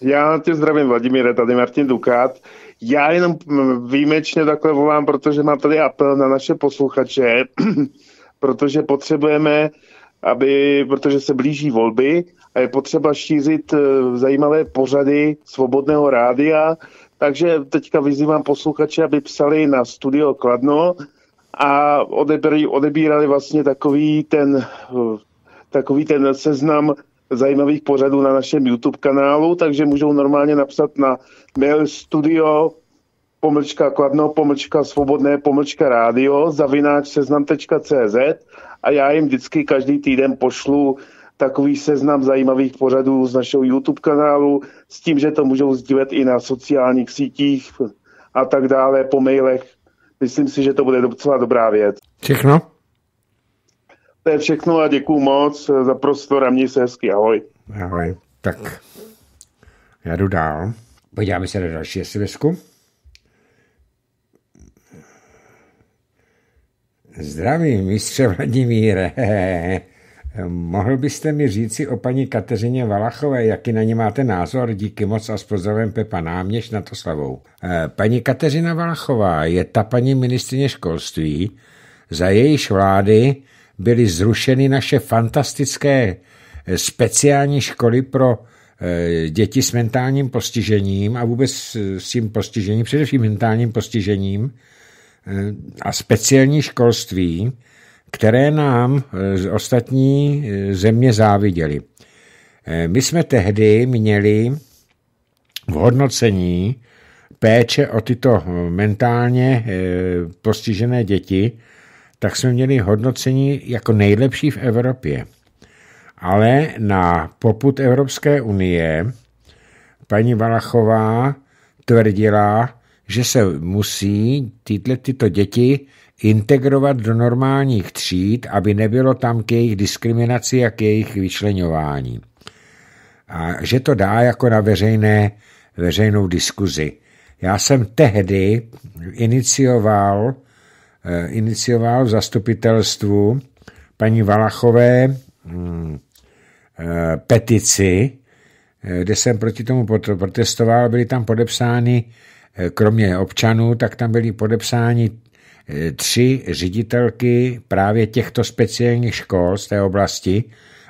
Já tě zdravím, Vladimír, tady Martin Dukát. Já jenom mm, výjimečně takhle volám, protože mám tady apel na naše posluchače, [CLEARS THROAT] protože potřebujeme, aby, protože se blíží volby a je potřeba šířit eh, zajímavé pořady svobodného rádia, takže teďka vyzývám posluchače, aby psali na studio Kladno a odebírali, odebírali vlastně takový ten, takový ten seznam zajímavých pořadů na našem YouTube kanálu, takže můžou normálně napsat na mail studio pomlčka kladno, pomlčka svobodné, pomlčka rádio, zavináč seznam.cz a já jim vždycky každý týden pošlu takový seznam zajímavých pořadů z našeho YouTube kanálu, s tím, že to můžou sdílet i na sociálních sítích a tak dále, po mailech. Myslím si, že to bude docela dobrá věc. Všechno? To je všechno a děkuju moc za prostor a měj se hezky. Ahoj. Ahoj. Tak já jdu dál. Podíváme se na další sms Zdravím, mistře Vladimíre. [LAUGHS] Mohl byste mi říci o paní Kateřině Valachové, jaký na ní máte názor? Díky moc a s pozdravem Pepa Náměš na to slavou. Eh, paní Kateřina Valachová je ta paní ministrině školství, za jejíž vlády byly zrušeny naše fantastické eh, speciální školy pro eh, děti s mentálním postižením a vůbec s tím postižením, především mentálním postižením a speciální školství, které nám eh, ostatní eh, země záviděly. Eh, my jsme tehdy měli v hodnocení péče o tyto mentálně postižené děti, tak jsme měli hodnocení jako nejlepší v Evropě. Ale na poput Evropské unie paní Valachová tvrdila, že se musí tyto, tyto děti integrovat do normálních tříd, aby nebylo tam k jejich diskriminaci a k jejich vyčlenování. A že to dá jako na veřejné, veřejnou diskuzi. Já jsem tehdy inicioval, eh, inicioval v zastupitelstvu paní Valachové hm, eh, petici, eh, kde jsem proti tomu protestoval, byli tam podepsáni, kromě občanů, tak tam byli podepsáni Eh, tři ředitelky právě těchto speciálních škol z té oblasti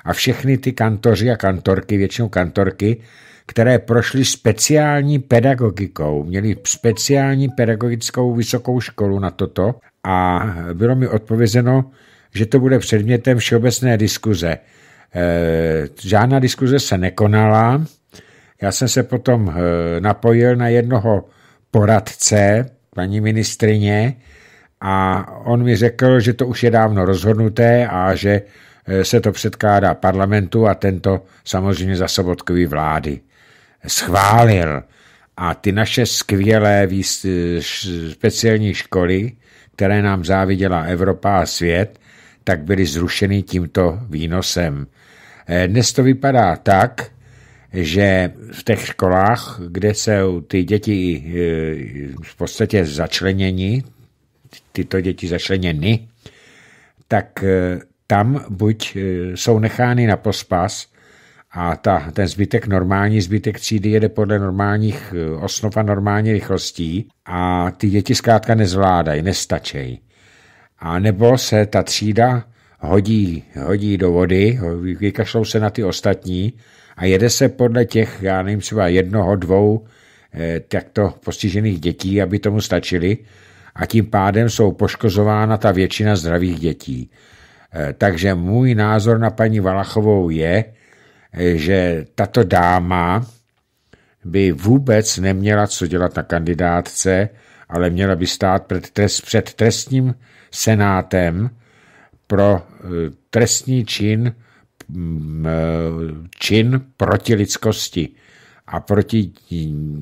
a všechny ty kantoři a kantorky, většinou kantorky, které prošly speciální pedagogikou, měly speciální pedagogickou vysokou školu na toto a bylo mi odpovězeno, že to bude předmětem všeobecné diskuze. Eh, žádná diskuze se nekonala, já jsem se potom eh, napojil na jednoho poradce, paní ministrině, a on mi řekl, že to už je dávno rozhodnuté a že e, se to předkládá parlamentu a tento samozřejmě za sobotkový vlády. Schválil a ty naše skvělé e, speciální školy, které nám záviděla Evropa a svět, tak byly zrušeny tímto výnosem. E, dnes to vypadá tak, že v těch školách, kde jsou ty děti v podstatě začleněni, tyto děti začleněny, tak eh, tam buď eh, jsou nechány na pospas a ta, ten zbytek normální, zbytek třídy jede podle normálních eh, osnov a normální rychlostí a ty děti zkrátka nezvládají, nestačejí. A nebo se ta třída hodí, hodí do vody, vykašlou se na ty ostatní a jede se podle těch, já nevím, třeba jednoho, dvou takto postižených dětí, aby tomu stačili, a tím pádem jsou poškozována ta většina zdravých dětí. Eh, takže můj názor na paní Valachovou je, eh, že tato dáma by vůbec neměla co dělat na kandidátce, ale měla by stát před, trest, před trestním senátem pro eh, trestní čin, mm, čin proti lidskosti a proti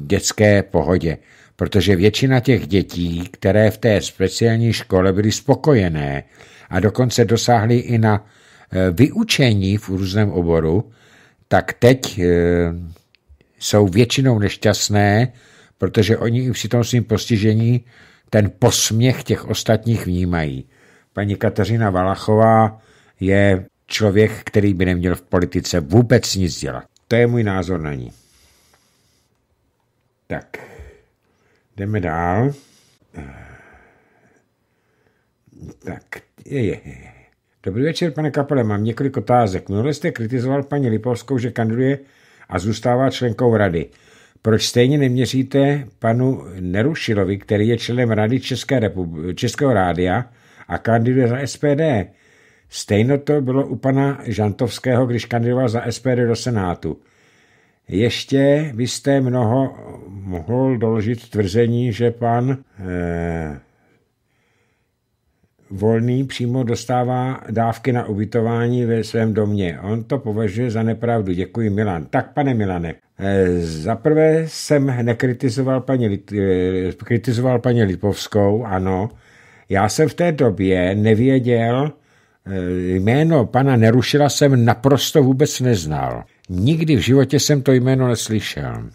dětské pohodě protože většina těch dětí, které v té speciální škole byly spokojené a dokonce dosáhly i na eh, vyučení v různém oboru, tak teď eh, jsou většinou nešťastné, protože oni i při tom svým postižení ten posměch těch ostatních vnímají. Paní Kateřina Valachová je člověk, který by neměl v politice vůbec nic dělat. To je můj názor na ní. Tak. Jdeme dál. Tak, je, je, je. Dobrý večer, pane Kapele, mám několik otázek. Minule jste kritizoval paní Lipovskou, že kandiduje a zůstává členkou rady. Proč stejně neměříte panu Nerušilovi, který je členem Rady České repub- Českého rádia a kandiduje za SPD? Stejno to bylo u pana Žantovského, když kandidoval za SPD do Senátu. Ještě byste mnoho mohl doložit tvrzení, že pan eh, Volný přímo dostává dávky na ubytování ve svém domě. On to považuje za nepravdu. Děkuji, Milan. Tak, pane Milane, eh, zaprvé jsem nekritizoval paní, eh, kritizoval paní Lipovskou, ano. Já jsem v té době nevěděl, Eh, jméno pana Nerušila jsem naprosto vůbec neznal. Nikdy v životě jsem to jméno neslyšel.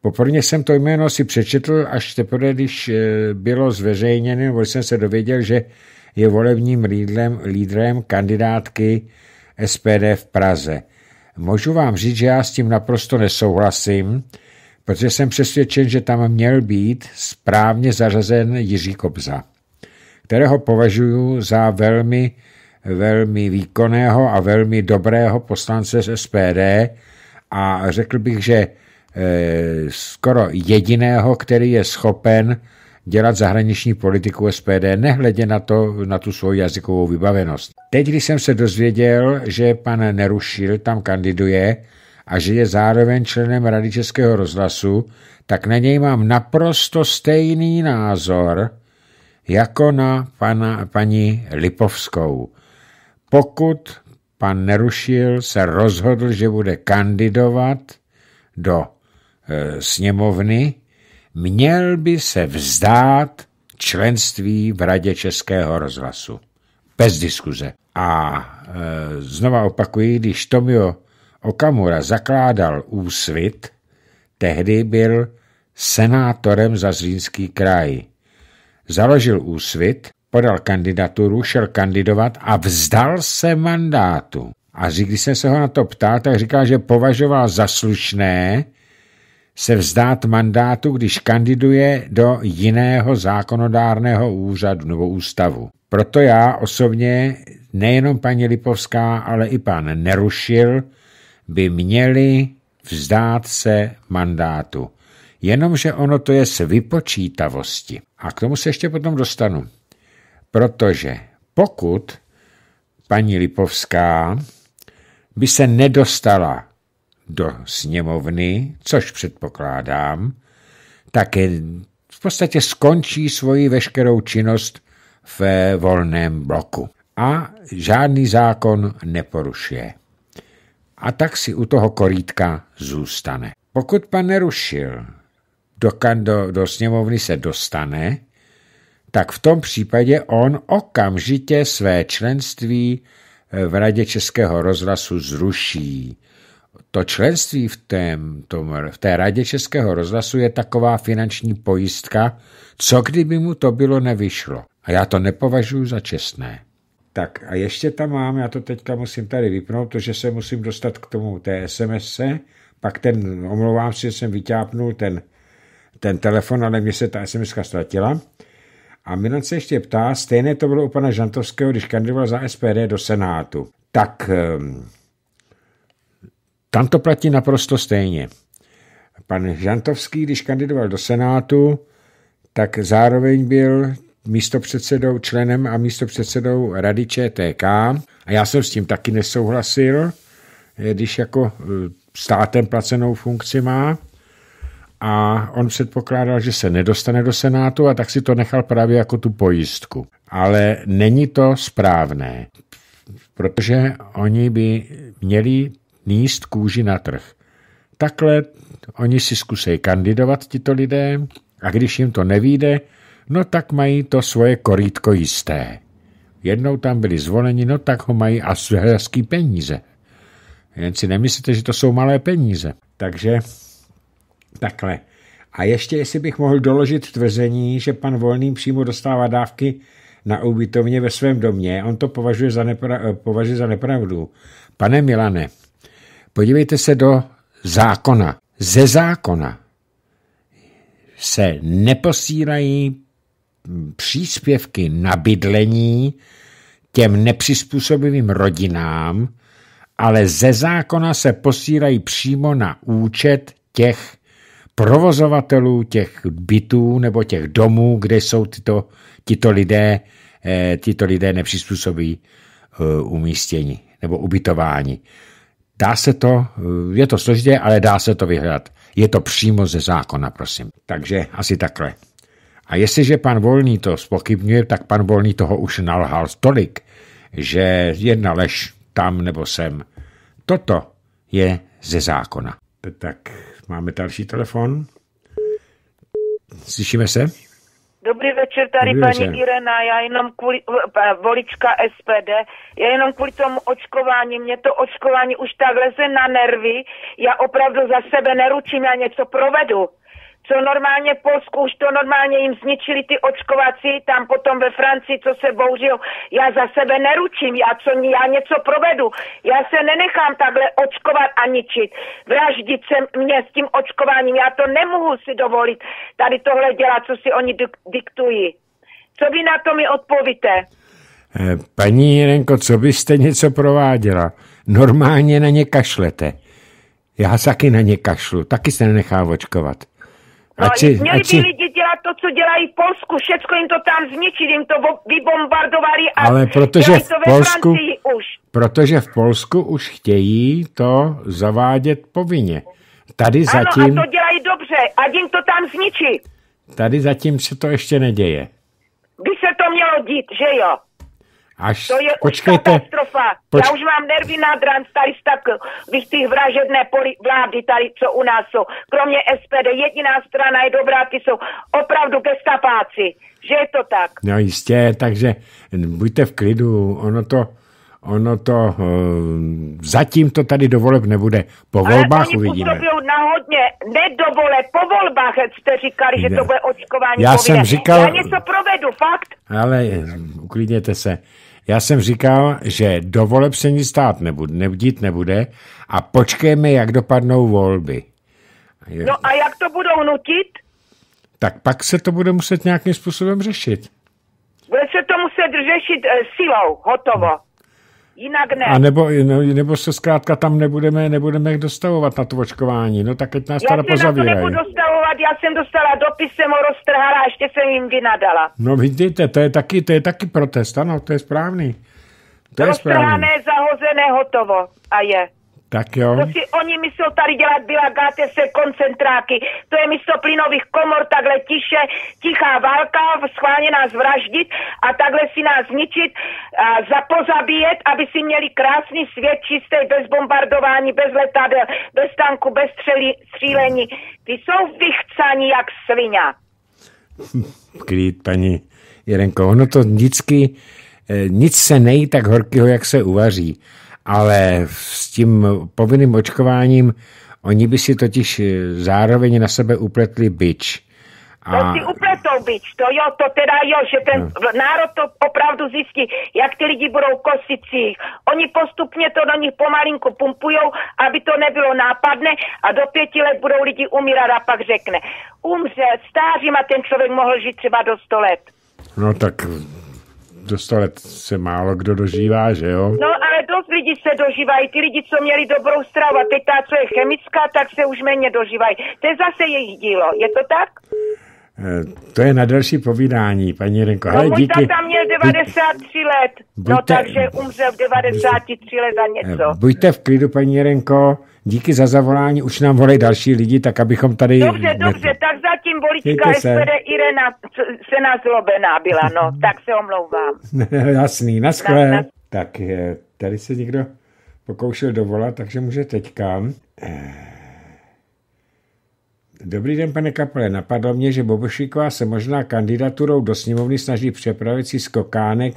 Poprvé jsem to jméno si přečetl až teprve, když eh, bylo zveřejněno, nebo jsem se dověděl, že je volebním lídrem, lídrem kandidátky SPD v Praze. Můžu vám říct, že já s tím naprosto nesouhlasím, protože jsem přesvědčen, že tam měl být správně zařazen Jiří Kobza, kterého považuji za velmi velmi výkonného a velmi dobrého poslance z SPD a řekl bych, že eh, skoro jediného, který je schopen dělat zahraniční politiku SPD, nehledě na, to, na tu svou jazykovou vybavenost. Teď, když jsem se dozvěděl, že pan Nerušil tam kandiduje a že je zároveň členem Rady Českého rozhlasu, tak na něj mám naprosto stejný názor jako na pana, paní Lipovskou pokud pan Nerušil se rozhodl, že bude kandidovat do e, sněmovny, měl by se vzdát členství v Radě Českého rozhlasu. Bez diskuze. A e, znova opakuji, když Tomio Okamura zakládal úsvit, tehdy byl senátorem za Zlínský kraj. Založil úsvit podal kandidaturu, šel kandidovat a vzdal se mandátu. A když jsem se ho na to ptal, tak říkal, že považoval za slušné se vzdát mandátu, když kandiduje do jiného zákonodárného úřadu nebo ústavu. Proto já osobně, nejenom paní Lipovská, ale i pan Nerušil, by měli vzdát se mandátu. Jenomže ono to je s vypočítavosti. A k tomu se ještě potom dostanu. Protože pokud paní Lipovská by se nedostala do sněmovny, což předpokládám, tak je, v podstatě skončí svoji veškerou činnost ve volném bloku a žádný zákon neporušuje. A tak si u toho korítka zůstane. Pokud pan Nerušil do, do, do sněmovny se dostane, tak v tom případě on okamžitě své členství eh, v Radě Českého rozhlasu zruší. To členství v, tém, tom, v té Radě Českého rozhlasu je taková finanční pojistka, co kdyby mu to bylo nevyšlo. A já to nepovažuji za čestné. Tak a ještě tam mám, já to teďka musím tady vypnout, protože se musím dostat k tomu té sms -e, pak ten, omlouvám se, že jsem vyťápnul ten, ten telefon, ale mě se ta sms ztratila. A Milan se ještě ptá, stejné to bylo u pana Žantovského, když kandidoval za SPD do Senátu. Tak ehm, tam to platí naprosto stejně. Pan Žantovský, když kandidoval do Senátu, tak zároveň byl místopředsedou, členem a místopředsedou rady ČTK. A já jsem s tím taky nesouhlasil, když jako e, státem placenou funkci má a on předpokládal, že se nedostane do Senátu a tak si to nechal právě jako tu pojistku. Ale není to správné, protože oni by měli níst kůži na trh. Takhle oni si zkusí kandidovat tito lidé a když jim to nevíde, no tak mají to svoje korítko jisté. Jednou tam byli zvoleni, no tak ho mají a hezký peníze. Jen si nemyslíte, že to jsou malé peníze. Takže takhle. A ještě, jestli bych mohl doložit tvrzení, že pan Volný přímo dostává dávky na ubytovně ve svém domě, on to považuje za, nepra- eh, považuje za nepravdu. Pane Milane, podívejte se do zákona. Ze zákona se neposílají příspěvky na bydlení těm nepřizpůsobivým rodinám, ale ze zákona se posílají přímo na účet těch provozovatelů těch bytů nebo těch domů, kde jsou tyto, tyto lidé, eh, tyto lidé nepřizpůsobí eh, umístění nebo ubytování. Dá se to, eh, je to složité, ale dá se to vyhrát. Je to přímo ze zákona, prosím. Takže asi takhle. A jestliže pan Volný to spochybňuje, tak pan Volný toho už nalhal tolik, že jedna lež tam nebo sem. Toto je ze zákona. Tak Máme další telefon. Slyšíme se? Dobrý večer, tady Dobrý paní večer. Irena, já jenom kvůli, volička SPD, já jenom kvůli tomu očkování, mě to očkování už tak leze na nervy, já opravdu za sebe neručím, já něco provedu co normálně v Polsku už to normálně jim zničili ty očkovací, tam potom ve Francii, co se bouřil, já za sebe neručím, já, co, já něco provedu, já se nenechám takhle očkovat a ničit, vraždit se mě s tím očkováním, já to nemohu si dovolit tady tohle dělat, co si oni diktují. Co vy na to mi odpovíte? Eh, paní Jirenko, co byste něco prováděla? Normálně na ně kašlete. Já taky na ně kašlu, taky se nenechám očkovat. No, ači, měli ači. by lidi dělat to, co dělají v Polsku, všechno jim to tam zničit, jim to vybombardovali a Ale protože to v Polsku, Francii už. Protože v Polsku už chtějí to zavádět povinně. Tady ano, zatím... a to dělají dobře, a jim to tam zničí. Tady zatím se to ještě neděje. By se to mělo dít, že jo? Až, to je počkejte, už katastrofa. Poč... Já už mám nervy na dran, tady z takových těch vražedné poli, vlády tady, co u nás jsou. Kromě SPD, jediná strana je dobrá, ty jsou opravdu gestapáci. Že je to tak? No jistě, takže buďte v klidu, ono to... Ono to, uh, zatím to tady do voleb nebude. Po Ale volbách oni uvidíme. Ale na hodně, ne do voleb, po volbách jste říkali, že to bude očkování. Já povinné. jsem říkal... Já něco provedu, fakt. Ale eh, uklidněte se. Já jsem říkal, že do voleb se nic stát nebude, nebudit nebude a počkejme, jak dopadnou volby. No a jak to budou nutit? Tak pak se to bude muset nějakým způsobem řešit. Bude se to muset řešit e, silou, hotovo. Jinak ne. A nebo, no, nebo se zkrátka tam nebudeme, nebudeme dostavovat na to očkování. No tak ať nás teda pozavírají. Já nebudu dostavovat, já jsem dostala dopis, jsem ho roztrhala a ještě jsem jim vynadala. No vidíte, to je taky, to je taky protest, ano, to je správný. To Roztrhané, je správný. zahozené, hotovo a je. Tak jo. To si oni myslou tady dělat bilagáte se koncentráky. To je místo plynových komor takhle tiše, tichá válka, schválně nás vraždit a takhle si nás zničit, a zapozabíjet, aby si měli krásný svět čistý, bez bombardování, bez letadel, bez tanku, bez střeli, střílení. Ty jsou vychcaní jak svině. [LAUGHS] Klid, paní Jirenko, ono to vždycky, eh, nic se nejí tak horkého, jak se uvaří ale s tím povinným očkováním oni by si totiž zároveň na sebe upletli byč. A... To si upletou byč. to jo, to teda jo, že ten no. národ to opravdu zjistí, jak ty lidi budou kosit jich. Oni postupně to do nich pomalinku pumpujou, aby to nebylo nápadné a do pěti let budou lidi umírat a pak řekne, umře, stářím a ten člověk mohl žít třeba do sto let. No tak do 100 let se málo kdo dožívá, že jo? No ale dost lidí se dožívají, ty lidi, co měli dobrou stravu a teď ta, co je chemická, tak se už méně dožívají. To je zase jejich dílo, je to tak? Eh, to je na další povídání, paní Renko. No, Hele, můj díky. tam měl 93 let, no buďte, takže umřel v 93 let za eh, něco. Buďte v klidu, paní Renko. Díky za zavolání, už nám volej další lidi, tak abychom tady... Dobře, dobře, tak zatím volička SPD Irena Sena zlobená byla, no, [LAUGHS] tak se omlouvám. Jasný, naschle. Na, na... Tak, tady se někdo pokoušel dovolat, takže může teďka. Eh. Dobrý den, pane Kapele. Napadlo mě, že Bobošíková se možná kandidaturou do sněmovny snaží přepravit si skokánek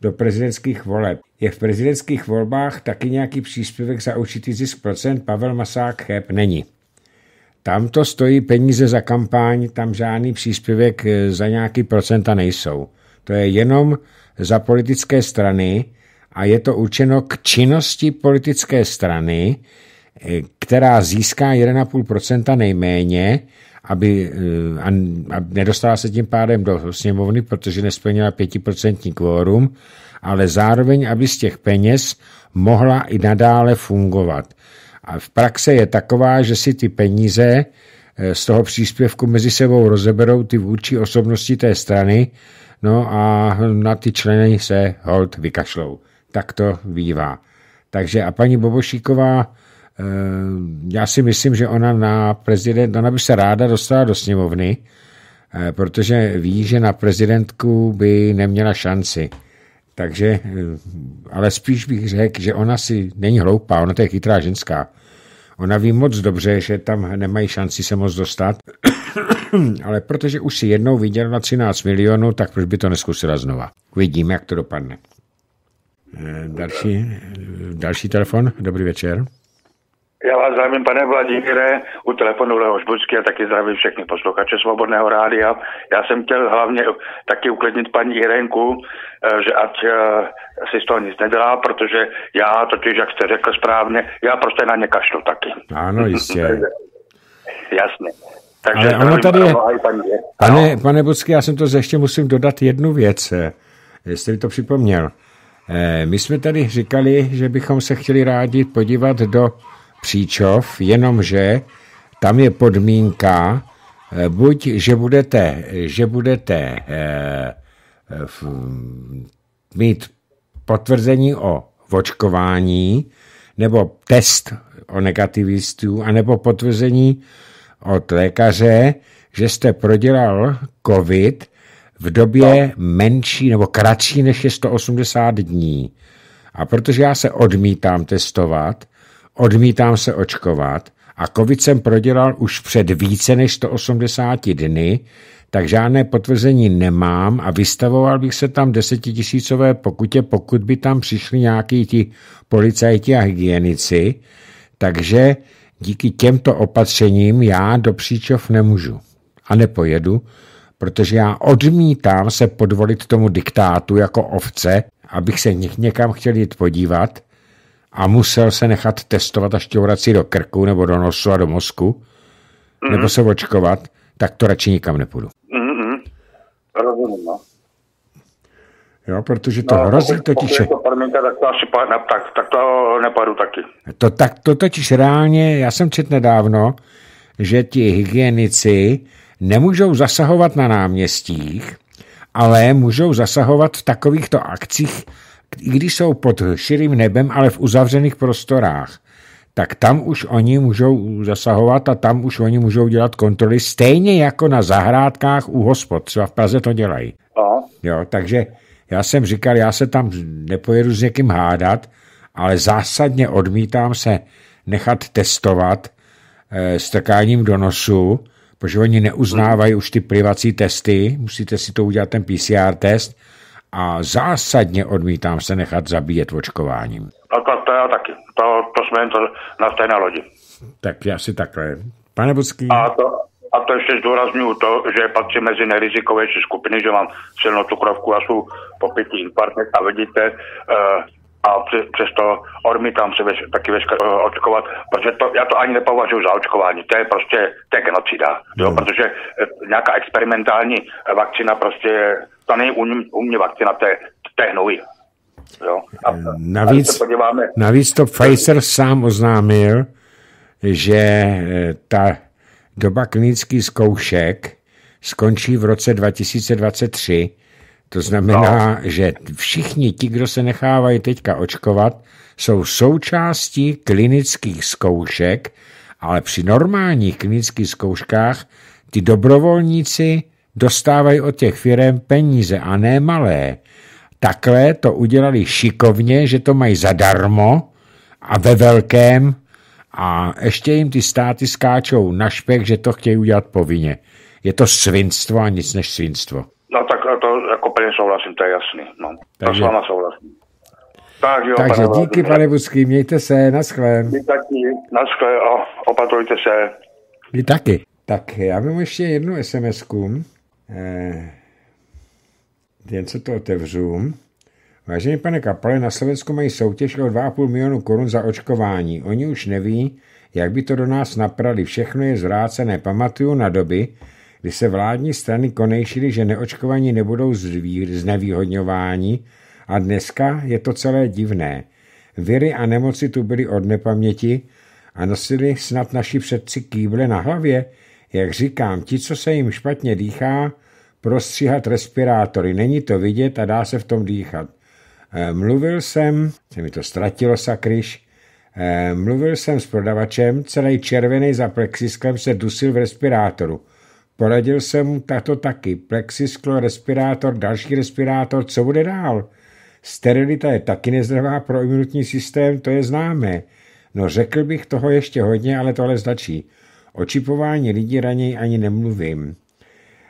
do prezidentských voleb. Je v prezidentských volbách taky nějaký příspěvek za určitý zisk procent, Pavel Masák chép není. Tam to stojí peníze za kampaň, tam žádný příspěvek eh, za nějaký procenta nejsou. To je jenom za politické strany a je to určeno k činnosti politické strany, eh, která získá 1,5% nejméně aby, eh, a, a nedostala se tím pádem do sněmovny, protože nesplnila pětiprocentní kvórum, ale zároveň, aby z těch peněz mohla i nadále fungovat. A v praxe je taková, že si ty peníze eh, z toho příspěvku mezi sebou rozeberou ty vůči osobnosti té strany, no a na ty členy se hold vykašlou. Tak to bývá. Takže a paní Bobošíková Eh, já si myslím, že ona na prezident, ona by se ráda dostala do sněmovny, eh, protože ví, že na prezidentku by neměla šanci. Takže, eh, ale spíš bych řekl, že ona si není hloupá, ona to je chytrá ženská. Ona ví moc dobře, že tam nemají šanci se moc dostat, [COUGHS] ale protože už si jednou na 13 milionů, tak proč by to neskusila znova? Uvidíme, jak to dopadne. Další, další telefon, dobrý večer. Já vás zdravím, pane Vladimíre, u telefonu Leoš Budsky a taky zdravím všechny posluchače Svobodného rádia. Já jsem chtěl hlavně taky uklidnit paní Jirenku, eh, že ať eh, si z toho nic nedělá, protože já totiž, jak jste řekl správně, já prostě na ně kašlu taky. Ano, jistě. [LAUGHS] Jasně. Takže Ale ono tady je... Pane, no. pane Bucky, já jsem to ještě musím dodat jednu věc, eh, jste to připomněl. My jsme tady říkali, že bychom se chtěli rádi podívat do Příčov, jenomže tam je podmínka, eh, buď, že budete, že budete eh, eh, v, mít potvrzení o očkování, nebo test o negativistů, anebo potvrzení od lékaře, že jste prodělal COVID v době no. menší nebo kratší než je 180 dní. A protože já se odmítám testovat, odmítám se očkovat a covid jsem prodělal už před více než 180 dny, tak žádné potvrzení nemám a vystavoval bych se tam desetitisícové pokutě, pokud by tam přišli nějaký ti policajti a hygienici, takže díky těmto opatřením já do Příčov nemůžu a nepojedu, protože já odmítám se podvolit tomu diktátu jako ovce, abych se někam chtěl jít podívat, a musel se nechat testovat až si do krku nebo do nosu a do mozku, mm-hmm. nebo se očkovat, tak to radši nikam nepůjdu. Mm-hmm. Rozumím, no. Jo, protože to no, hrozí pokud, totiž... Pokud to podmínka, tak to, asi, tak, tak to nepadu taky. To, tak, to totiž reálně, já jsem četl nedávno, že ti hygienici nemůžou zasahovat na náměstích, ale můžou zasahovat v takovýchto akcích, i když jsou pod širým nebem, ale v uzavřených prostorách, tak tam už oni můžou zasahovat a tam už oni můžou dělat kontroly, stejně jako na zahrádkách u hospod, třeba v Praze to dělají. No. Jo, takže já jsem říkal, já se tam nepojedu s někým hádat, ale zásadně odmítám se nechat testovat e, strkáním do nosu, protože oni neuznávají už ty privací testy, musíte si to udělat ten PCR test a zásadně odmítám se nechat zabíjet očkováním. A to, to já taky. To, to jsme to na stejné lodi. Tak já si takhle. Pane Budský. A to, a to ještě zdůraznuju to, že patří mezi nerizikovější skupiny, že mám silnou cukrovku a jsou popitý infarkt a vidíte, eh, a pře, přesto odmítám se veš, taky veškeré eh, očkovat, protože to, já to ani nepovažuji za očkování, to je prostě, to je genocida, jo, protože e, nějaká experimentální vakcina prostě, to není u mě vakcina, to je, to je Jo. A, eh, navíc, a podíváme, navíc to Pfizer sám oznámil, že ta doba klinických zkoušek skončí v roce 2023 to znamená, no. že všichni ti, kdo se nechávají teďka očkovat, jsou součástí klinických zkoušek, ale při normálních klinických zkouškách ty dobrovolníci dostávají od těch firm peníze a ne malé. Takhle to udělali šikovně, že to mají zadarmo a ve velkém a ještě jim ty státy skáčou na špek, že to chtějí udělat povinně. Je to svinstvo a nic než svinstvo. No tak to, jako plně souhlasím, to je jasný. No. Takže. To s váma souhlasím. Tak, jo, Takže pane díky, pane Buský, mějte se, naschle. Vy taky, naschle opatrujte se. Vy taky. Tak já mám ještě jednu sms -ku. Eh, jen se to otevřu. Vážený pane Kapole, na Slovensku mají soutěž o 2,5 milionu korun za očkování. Oni už neví, jak by to do nás naprali. Všechno je zvrácené. Pamatuju na doby, kdy se vládní strany konejšily, že neočkovaní nebudou znevýhodňováni a dneska je to celé divné. Viry a nemoci tu byly od nepaměti a nosili snad naši předci kýble na hlavě, jak říkám, ti, co se jim špatně dýchá, prostříhat respirátory. Není to vidět a dá se v tom dýchat. Eh, mluvil jsem, se mi to ztratilo sakryš, eh, mluvil jsem s prodavačem, celý červený za plexisklem se dusil v respirátoru. Poradil jsem mu tato taky. Plexisklo, respirátor, další respirátor, co bude dál? Sterilita je taky nezdravá pro imunitní systém, to je známé. No řekl bych toho ještě hodně, ale tohle stačí. O čipování lidí raněji ani nemluvím.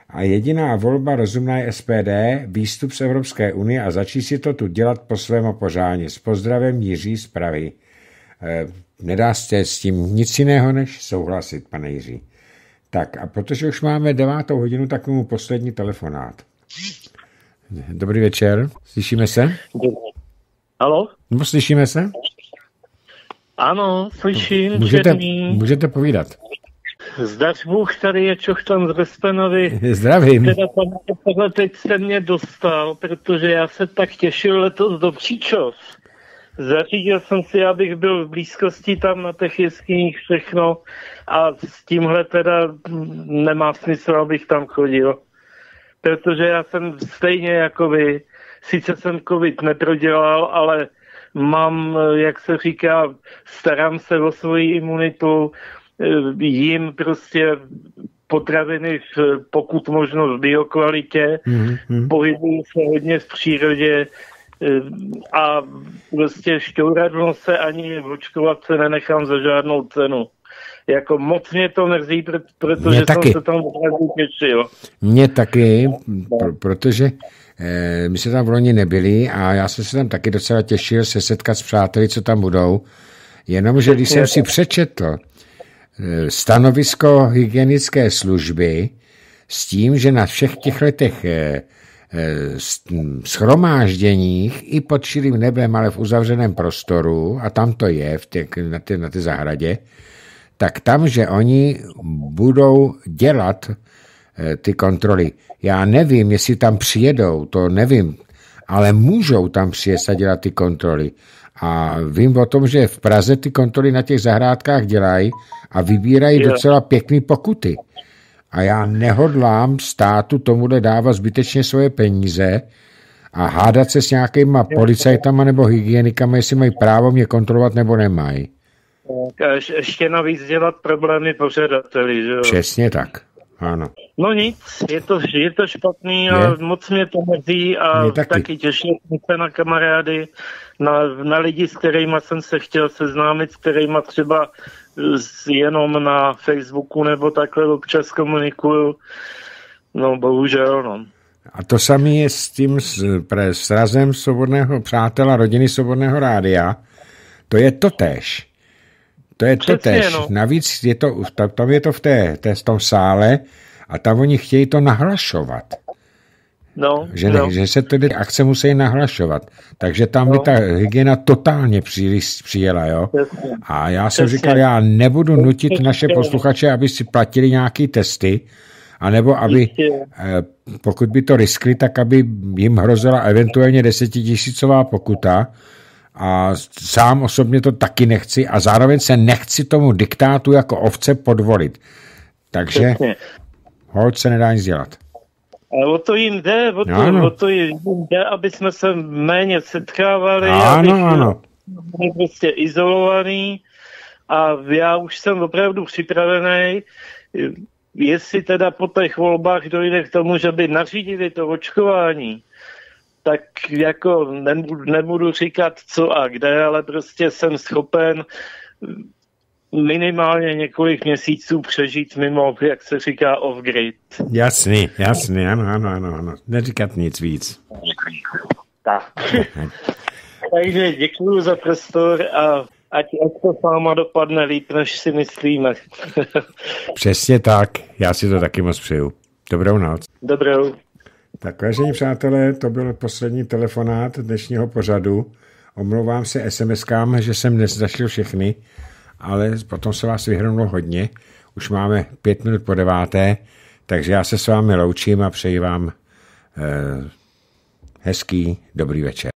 A jediná volba rozumná je SPD, výstup z Evropské unie a začí si to tu dělat po svém a pořádně. S pozdravem Jiří z Pravy. E, eh, nedá se s tím nic jiného, než souhlasit, pane Jiří. Tak a protože už máme devátou hodinu, tak mu poslední telefonát. Dobrý večer, slyšíme se? Halo? No, slyšíme se? Ano, slyším. Můžete, můžete povídat. Zdař Bůh, tady je Čochtan z Vespenovi. Zdravím. Teda pane, teď jste mě dostal, protože já se tak těšil letos do Příčov. Zařídil jsem si, abych byl v blízkosti tam na těch jeskyních všechno a s tímhle teda nemá smysl, abych tam chodil. Protože já jsem stejně jako vy, sice jsem covid neprodělal, ale mám, jak se říká, starám se o svoji imunitu, eh, jim prostě potraviny v, pokud možno v biokvalitě, mm-hmm. pohybuju se hodně v přírodě eh, a prostě šťouradlo se ani očkovat se nenechám za žádnou cenu jako moc mě to mrzí, protože mě taky. jsem se tam opravdu těšil. Mě taky, pr- protože e, my jsme tam v loni nebyli a já jsem se tam taky docela těšil se setkat s přáteli, co tam budou. Jenomže když jsem si přečetl eh, stanovisko hygienické služby s tím, že na všech těch letech eh, eh schromážděních i pod širým nebem, ale v uzavřeném prostoru, a tam to je v těch, na, té na ty zahradě, tak tam, že oni budou dělat eh, ty kontroly. Já nevím, jestli tam přijedou, to nevím, ale můžou tam přijet a dělat ty kontroly. A vím o tom, že v Praze ty kontroly na těch zahrádkách dělají a vybírají jo. docela pěkné pokuty. A já nehodlám státu tomuhle dávat zbytečně svoje peníze a hádat se s nějakýma policajtama nebo hygienikama, jestli mají právo mě kontrolovat nebo nemají ještě navíc dělat problémy pořadateli. Že? Přesně tak. Ano. No nic, je to, je to špatný a je? moc mě to mrzí a mě taky, taky těším se na kamarády, na, na lidi, s kterými jsem se chtěl seznámit, s kterými třeba jenom na Facebooku nebo takhle občas komunikuju. No bohužel, no. A to samé je s tím srazem svobodného přátela rodiny svobodného rádia. To je to tež. To je to tež. No. Navíc je to, tam je to v té, té v tom sále a tam oni chtějí to nahlašovat. No, že, ne, no. že se tedy akce musí nahlašovat. Takže tam no. by ta hygiena totálně příliš přijela, jo. A já jsem Přesně. říkal, já nebudu nutit naše posluchače, aby si platili nějaké testy, anebo aby, eh, pokud by to riskli, tak aby jim hrozila eventuálně desetitisícová pokuta, a sám osobně to taky nechci a zároveň se nechci tomu diktátu jako ovce podvolit. Takže Přesně. hold se nedá nic dělat. A o to jim jde, o to, no, o to jim jde, aby jsme se méně setkávali, ano, aby ano. byli prostě izolovaný a já už jsem opravdu připravený, jestli teda po těch volbách dojde k tomu, že by nařídili to očkování, tak jako nebudu, nebudu říkat co a kde, ale prostě jsem schopen minimálně několik měsíců přežít mimo, jak se říká, off-grid. Jasný, jasný, ano, ano, ano, ano. Neříkat nic víc. Tak. [LAUGHS] Takže děkuji za prostor a ať, ať to s váma dopadne líp, než si myslíme. [LAUGHS] Přesně tak, já si to taky moc přeju. Dobrou noc. Dobrou. Tak, vážení přátelé, to byl poslední telefonát dnešního pořadu. Omlouvám se SMS-kám, že jsem nezašel všechny, ale potom se vás vyhrnulo hodně. Už máme pět minut po deváté, takže já se s vámi loučím a přeji vám eh, hezký, dobrý večer.